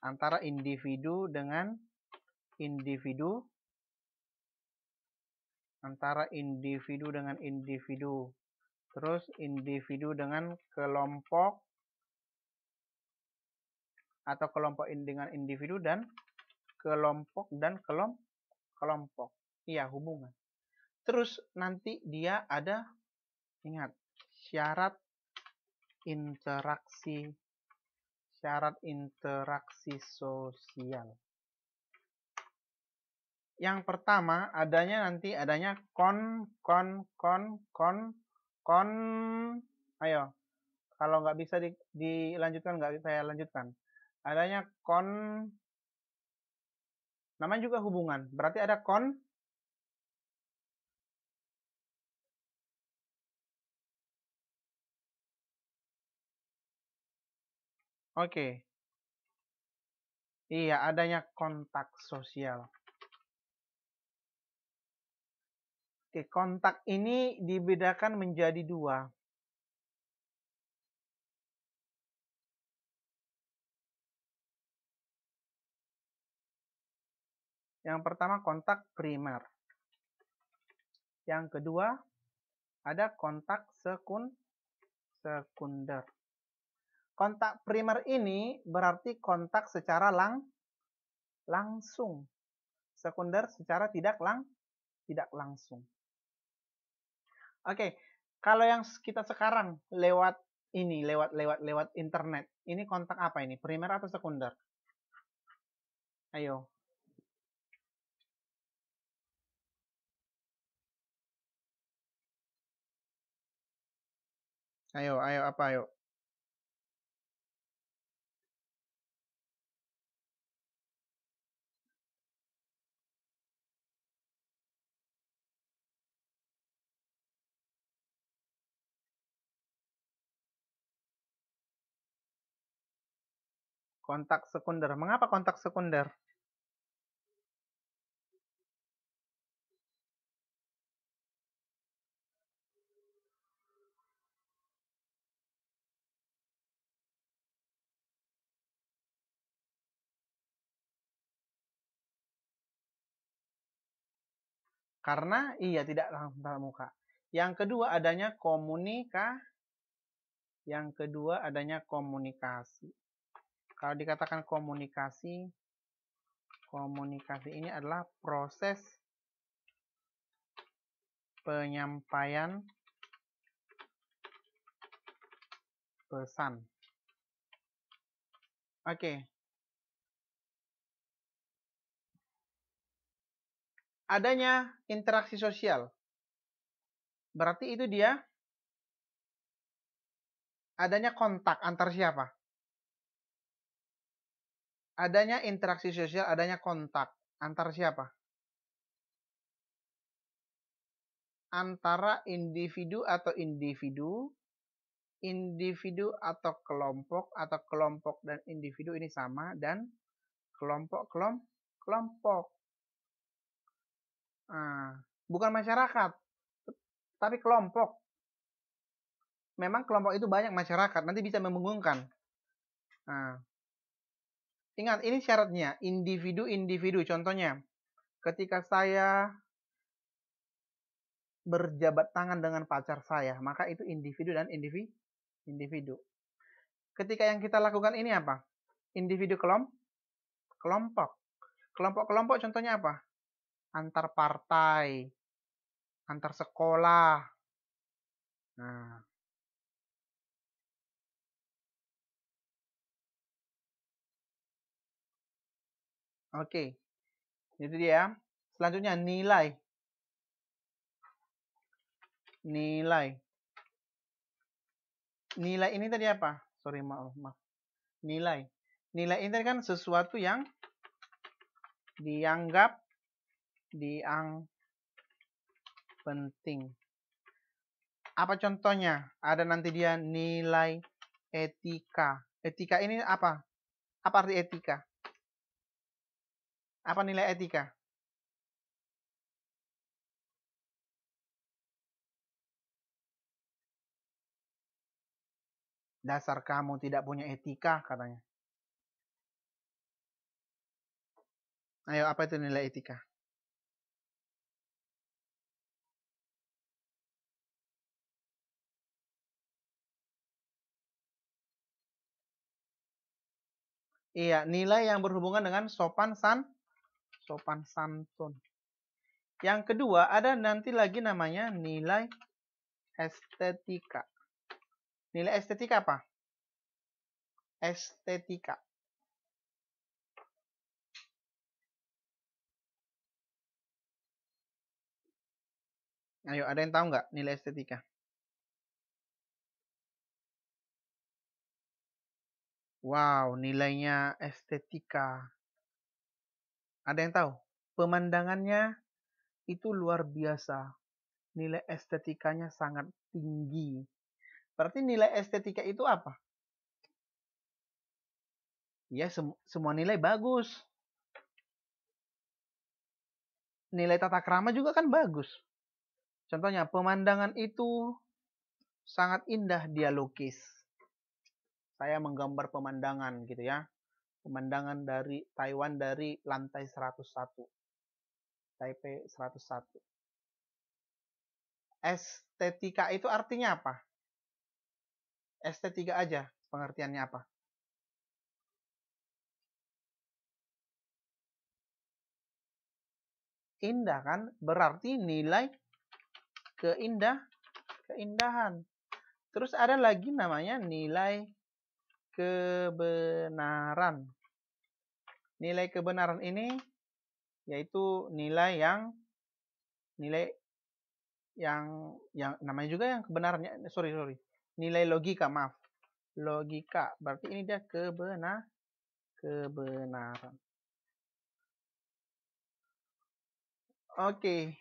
Antara individu dengan individu antara individu dengan individu terus individu dengan kelompok atau kelompok dengan individu dan kelompok dan kelom kelompok iya hubungan terus nanti dia ada ingat syarat interaksi syarat interaksi sosial. Yang pertama adanya nanti adanya kon kon kon kon kon ayo kalau nggak bisa di, dilanjutkan nggak saya lanjutkan adanya kon namanya juga hubungan berarti ada kon Oke. Okay. Iya, adanya kontak sosial. Oke, kontak ini dibedakan menjadi dua. Yang pertama kontak primer. Yang kedua ada kontak sekun sekunder. Kontak primer ini berarti kontak secara lang langsung. Sekunder secara tidak lang tidak langsung. Oke, kalau yang kita sekarang lewat ini, lewat lewat lewat internet, ini kontak apa ini? Primer atau sekunder? Ayo. Ayo, ayo apa ayo? Kontak sekunder. Mengapa kontak sekunder? Karena iya tidak langsung tatap muka. Yang kedua adanya komunikasi. Yang kedua adanya komunikasi. Kalau dikatakan komunikasi, komunikasi ini adalah proses penyampaian pesan. Oke. Okay. Adanya interaksi sosial. Berarti itu dia adanya kontak antar siapa? adanya interaksi sosial, adanya kontak antar siapa? Antara individu atau individu, individu atau kelompok atau kelompok dan individu ini sama dan kelompok kelomp kelompok. Nah, bukan masyarakat, tapi kelompok. Memang kelompok itu banyak masyarakat, nanti bisa membingungkan. Nah, Ingat, ini syaratnya. Individu-individu. Contohnya, ketika saya berjabat tangan dengan pacar saya, maka itu individu dan individu. individu. Ketika yang kita lakukan ini apa? Individu kelom, kelompok. Kelompok-kelompok contohnya apa? Antar partai, antar sekolah. Nah, Oke. Itu dia. Selanjutnya nilai. Nilai. Nilai ini tadi apa? Sorry, maaf, oh, maaf. Nilai. Nilai ini tadi kan sesuatu yang dianggap diang penting. Apa contohnya? Ada nanti dia nilai etika. Etika ini apa? Apa arti etika? Apa nilai etika? Dasar kamu tidak punya etika katanya. Ayo, apa itu nilai etika? Iya, nilai yang berhubungan dengan sopan santun sopan santun. Yang kedua, ada nanti lagi namanya nilai estetika. Nilai estetika apa? Estetika. Ayo, ada yang tahu nggak nilai estetika? Wow, nilainya estetika. Ada yang tahu? Pemandangannya itu luar biasa. Nilai estetikanya sangat tinggi. Berarti nilai estetika itu apa? Ya, sem semua nilai bagus. Nilai tata krama juga kan bagus. Contohnya, pemandangan itu sangat indah dia lukis. Saya menggambar pemandangan gitu ya pemandangan dari Taiwan dari lantai 101. Taipei 101. Estetika itu artinya apa? Estetika aja pengertiannya apa? Indah kan? Berarti nilai keindah keindahan. Terus ada lagi namanya nilai kebenaran nilai kebenaran ini yaitu nilai yang nilai yang yang namanya juga yang kebenarannya sorry sorry nilai logika maaf logika berarti ini dia kebenar kebenaran oke okay.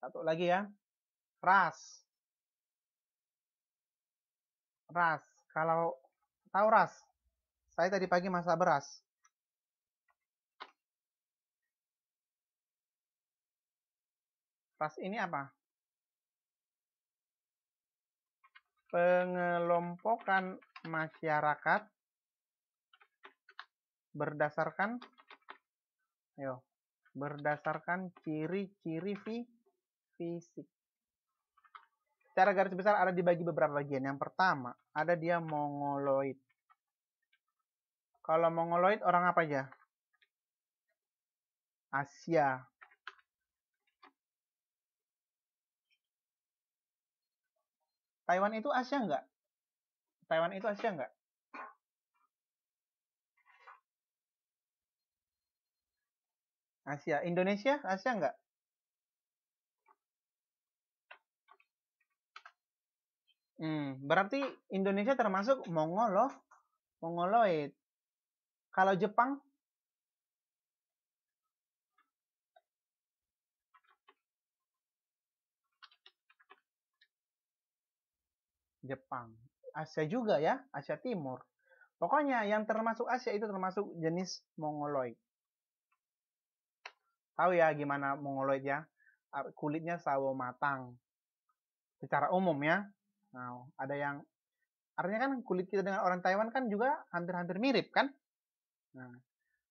satu lagi ya pras ras. Kalau tahu ras, saya tadi pagi masak beras. Ras ini apa? Pengelompokan masyarakat berdasarkan yo, berdasarkan ciri-ciri fisik Secara garis besar ada dibagi beberapa bagian. Yang pertama, ada dia mongoloid. Kalau mongoloid orang apa aja? Asia. Taiwan itu Asia enggak? Taiwan itu Asia enggak? Asia. Indonesia Asia enggak? Hmm, berarti Indonesia termasuk Mongolo, Mongoloid. Kalau Jepang? Jepang. Asia juga ya, Asia Timur. Pokoknya yang termasuk Asia itu termasuk jenis Mongoloid. Tahu ya gimana Mongoloid ya? Kulitnya sawo matang. Secara umum ya, Nah, ada yang artinya kan kulit kita dengan orang Taiwan kan juga hampir-hampir mirip kan? Nah,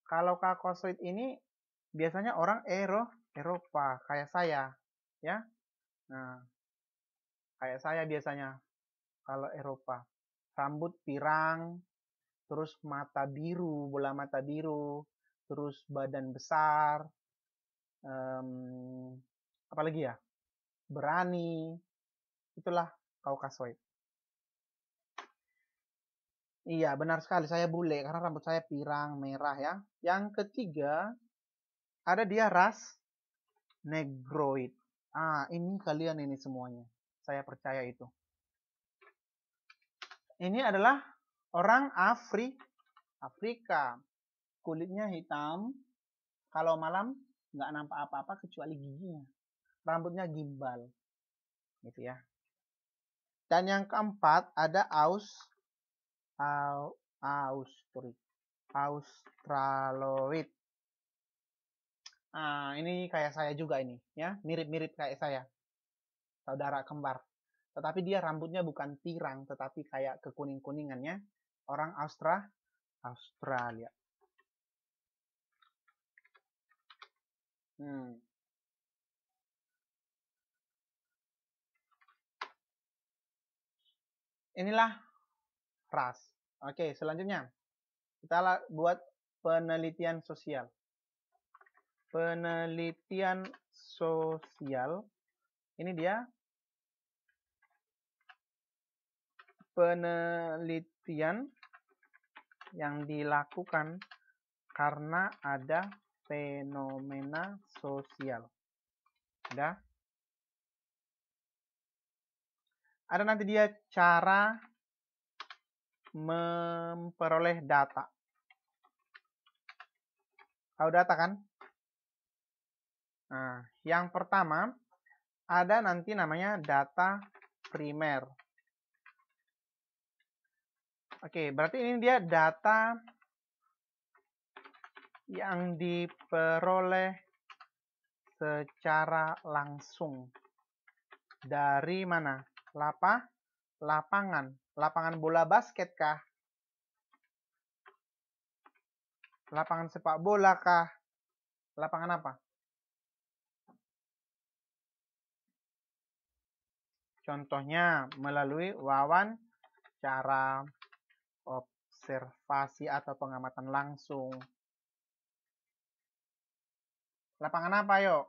kalau kakosoid ini biasanya orang Ero, Eropa kayak saya, ya. Nah, kayak saya biasanya kalau Eropa. Rambut pirang, terus mata biru, bola mata biru, terus badan besar, um, apalagi ya, berani, itulah Kaukasoid. Iya, benar sekali. Saya bule karena rambut saya pirang merah ya. Yang ketiga, ada dia ras negroid. Ah, ini kalian ini semuanya. Saya percaya itu. Ini adalah orang Afri Afrika. Kulitnya hitam. Kalau malam nggak nampak apa-apa kecuali giginya. Rambutnya gimbal. Gitu ya. Dan yang keempat ada aus au, austri, australoid. Nah, ini kayak saya juga ini, ya, mirip-mirip kayak saya. Saudara kembar. Tetapi dia rambutnya bukan pirang, tetapi kayak kekuning-kuningannya orang Austra Australia. Hmm. inilah ras. Oke, selanjutnya kita buat penelitian sosial. Penelitian sosial ini dia penelitian yang dilakukan karena ada fenomena sosial. Udah? ada nanti dia cara memperoleh data. Tahu data kan? Nah, yang pertama ada nanti namanya data primer. Oke, berarti ini dia data yang diperoleh secara langsung dari mana? Lapa, lapangan. Lapangan bola basket kah? Lapangan sepak bola kah? Lapangan apa? Contohnya melalui wawan cara observasi atau pengamatan langsung. Lapangan apa, yuk?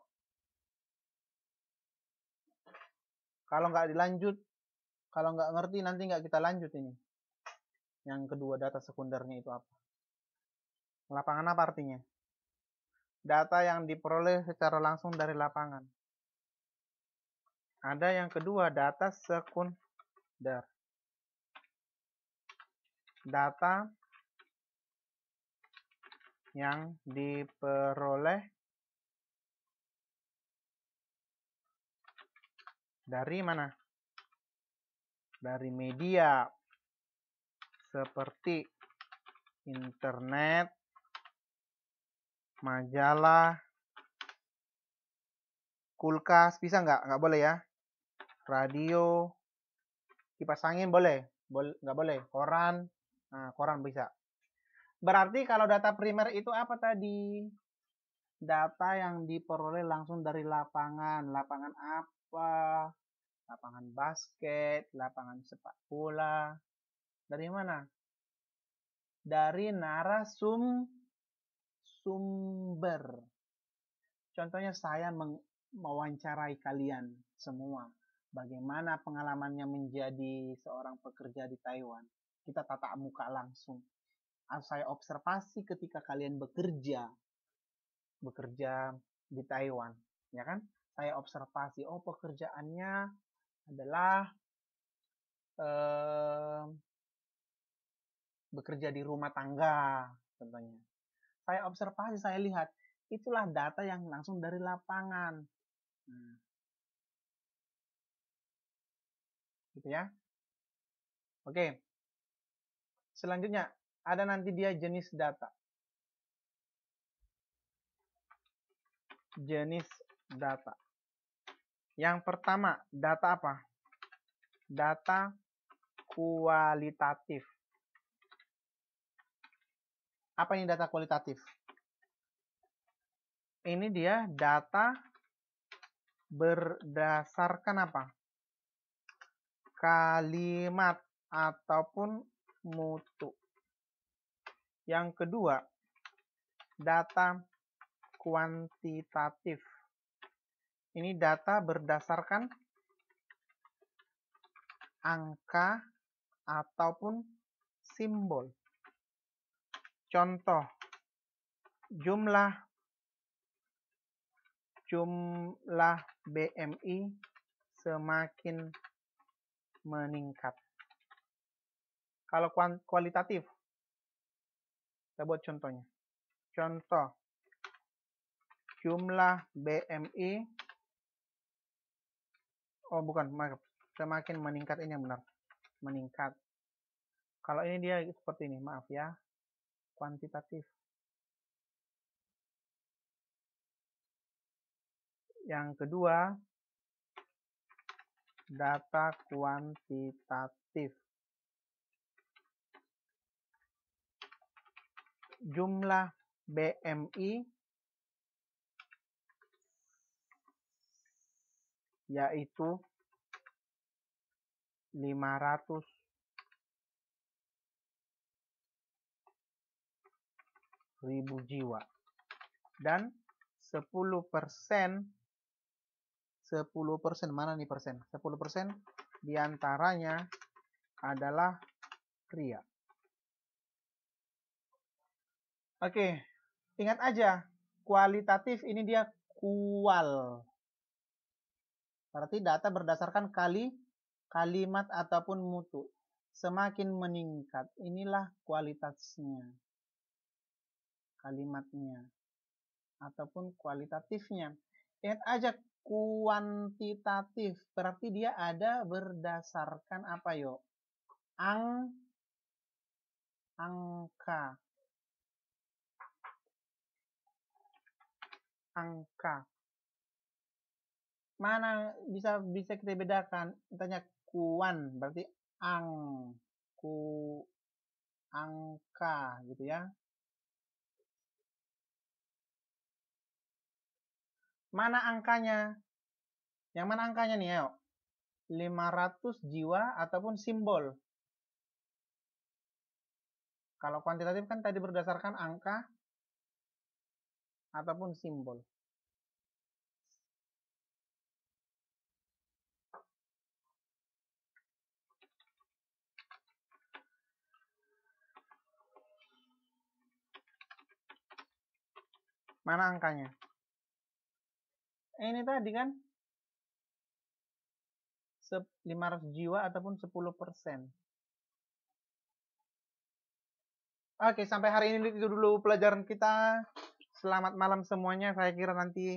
Kalau nggak dilanjut, kalau nggak ngerti nanti nggak kita lanjut ini. Yang kedua data sekundernya itu apa? Lapangan apa artinya? Data yang diperoleh secara langsung dari lapangan. Ada yang kedua data sekunder. Data yang diperoleh dari mana? Dari media seperti internet, majalah, kulkas, bisa nggak? Nggak boleh ya. Radio, kipas angin boleh, boleh nggak boleh. Koran, nah, koran bisa. Berarti kalau data primer itu apa tadi? Data yang diperoleh langsung dari lapangan. Lapangan apa? apa, lapangan basket, lapangan sepak bola. Dari mana? Dari narasum sumber. Contohnya saya mewawancarai kalian semua. Bagaimana pengalamannya menjadi seorang pekerja di Taiwan. Kita tatap muka langsung. Ah, saya observasi ketika kalian bekerja. Bekerja di Taiwan. Ya kan? saya observasi oh pekerjaannya adalah eh, bekerja di rumah tangga contohnya saya observasi saya lihat itulah data yang langsung dari lapangan nah, gitu ya oke selanjutnya ada nanti dia jenis data jenis data. Yang pertama, data apa? Data kualitatif. Apa ini data kualitatif? Ini dia data berdasarkan apa? Kalimat ataupun mutu. Yang kedua, data kuantitatif. Ini data berdasarkan angka ataupun simbol. Contoh, jumlah jumlah BMI semakin meningkat. Kalau kualitatif, kita buat contohnya. Contoh, jumlah BMI oh bukan semakin meningkat ini yang benar meningkat kalau ini dia seperti ini maaf ya kuantitatif yang kedua data kuantitatif jumlah BMI yaitu 500 ribu jiwa dan 10 persen 10 persen mana nih persen 10 persen diantaranya adalah pria oke ingat aja kualitatif ini dia kual Berarti data berdasarkan kali kalimat ataupun mutu. Semakin meningkat, inilah kualitasnya. Kalimatnya ataupun kualitatifnya. Lihat aja kuantitatif, berarti dia ada berdasarkan apa yo? Ang angka. Angka mana bisa bisa kita bedakan tanya kuan berarti ang ku angka gitu ya mana angkanya yang mana angkanya nih ayo 500 jiwa ataupun simbol kalau kuantitatif kan tadi berdasarkan angka ataupun simbol Mana angkanya? Eh, ini tadi kan 500 jiwa ataupun 10 persen. Oke, sampai hari ini itu dulu pelajaran kita. Selamat malam semuanya. Saya kira nanti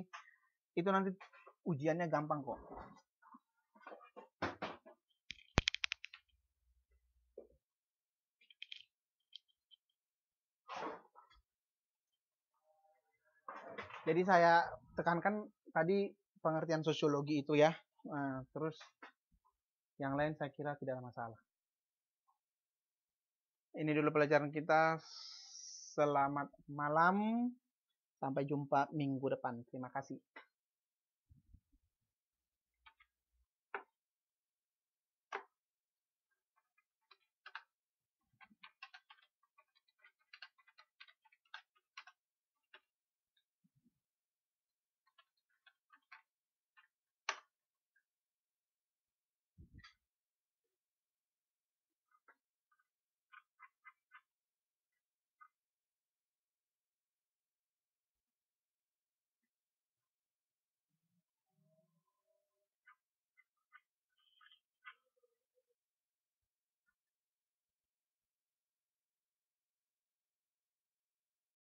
itu nanti ujiannya gampang kok. Jadi saya tekankan tadi pengertian sosiologi itu ya. Nah, terus yang lain saya kira tidak ada masalah. Ini dulu pelajaran kita. Selamat malam. Sampai jumpa minggu depan. Terima kasih.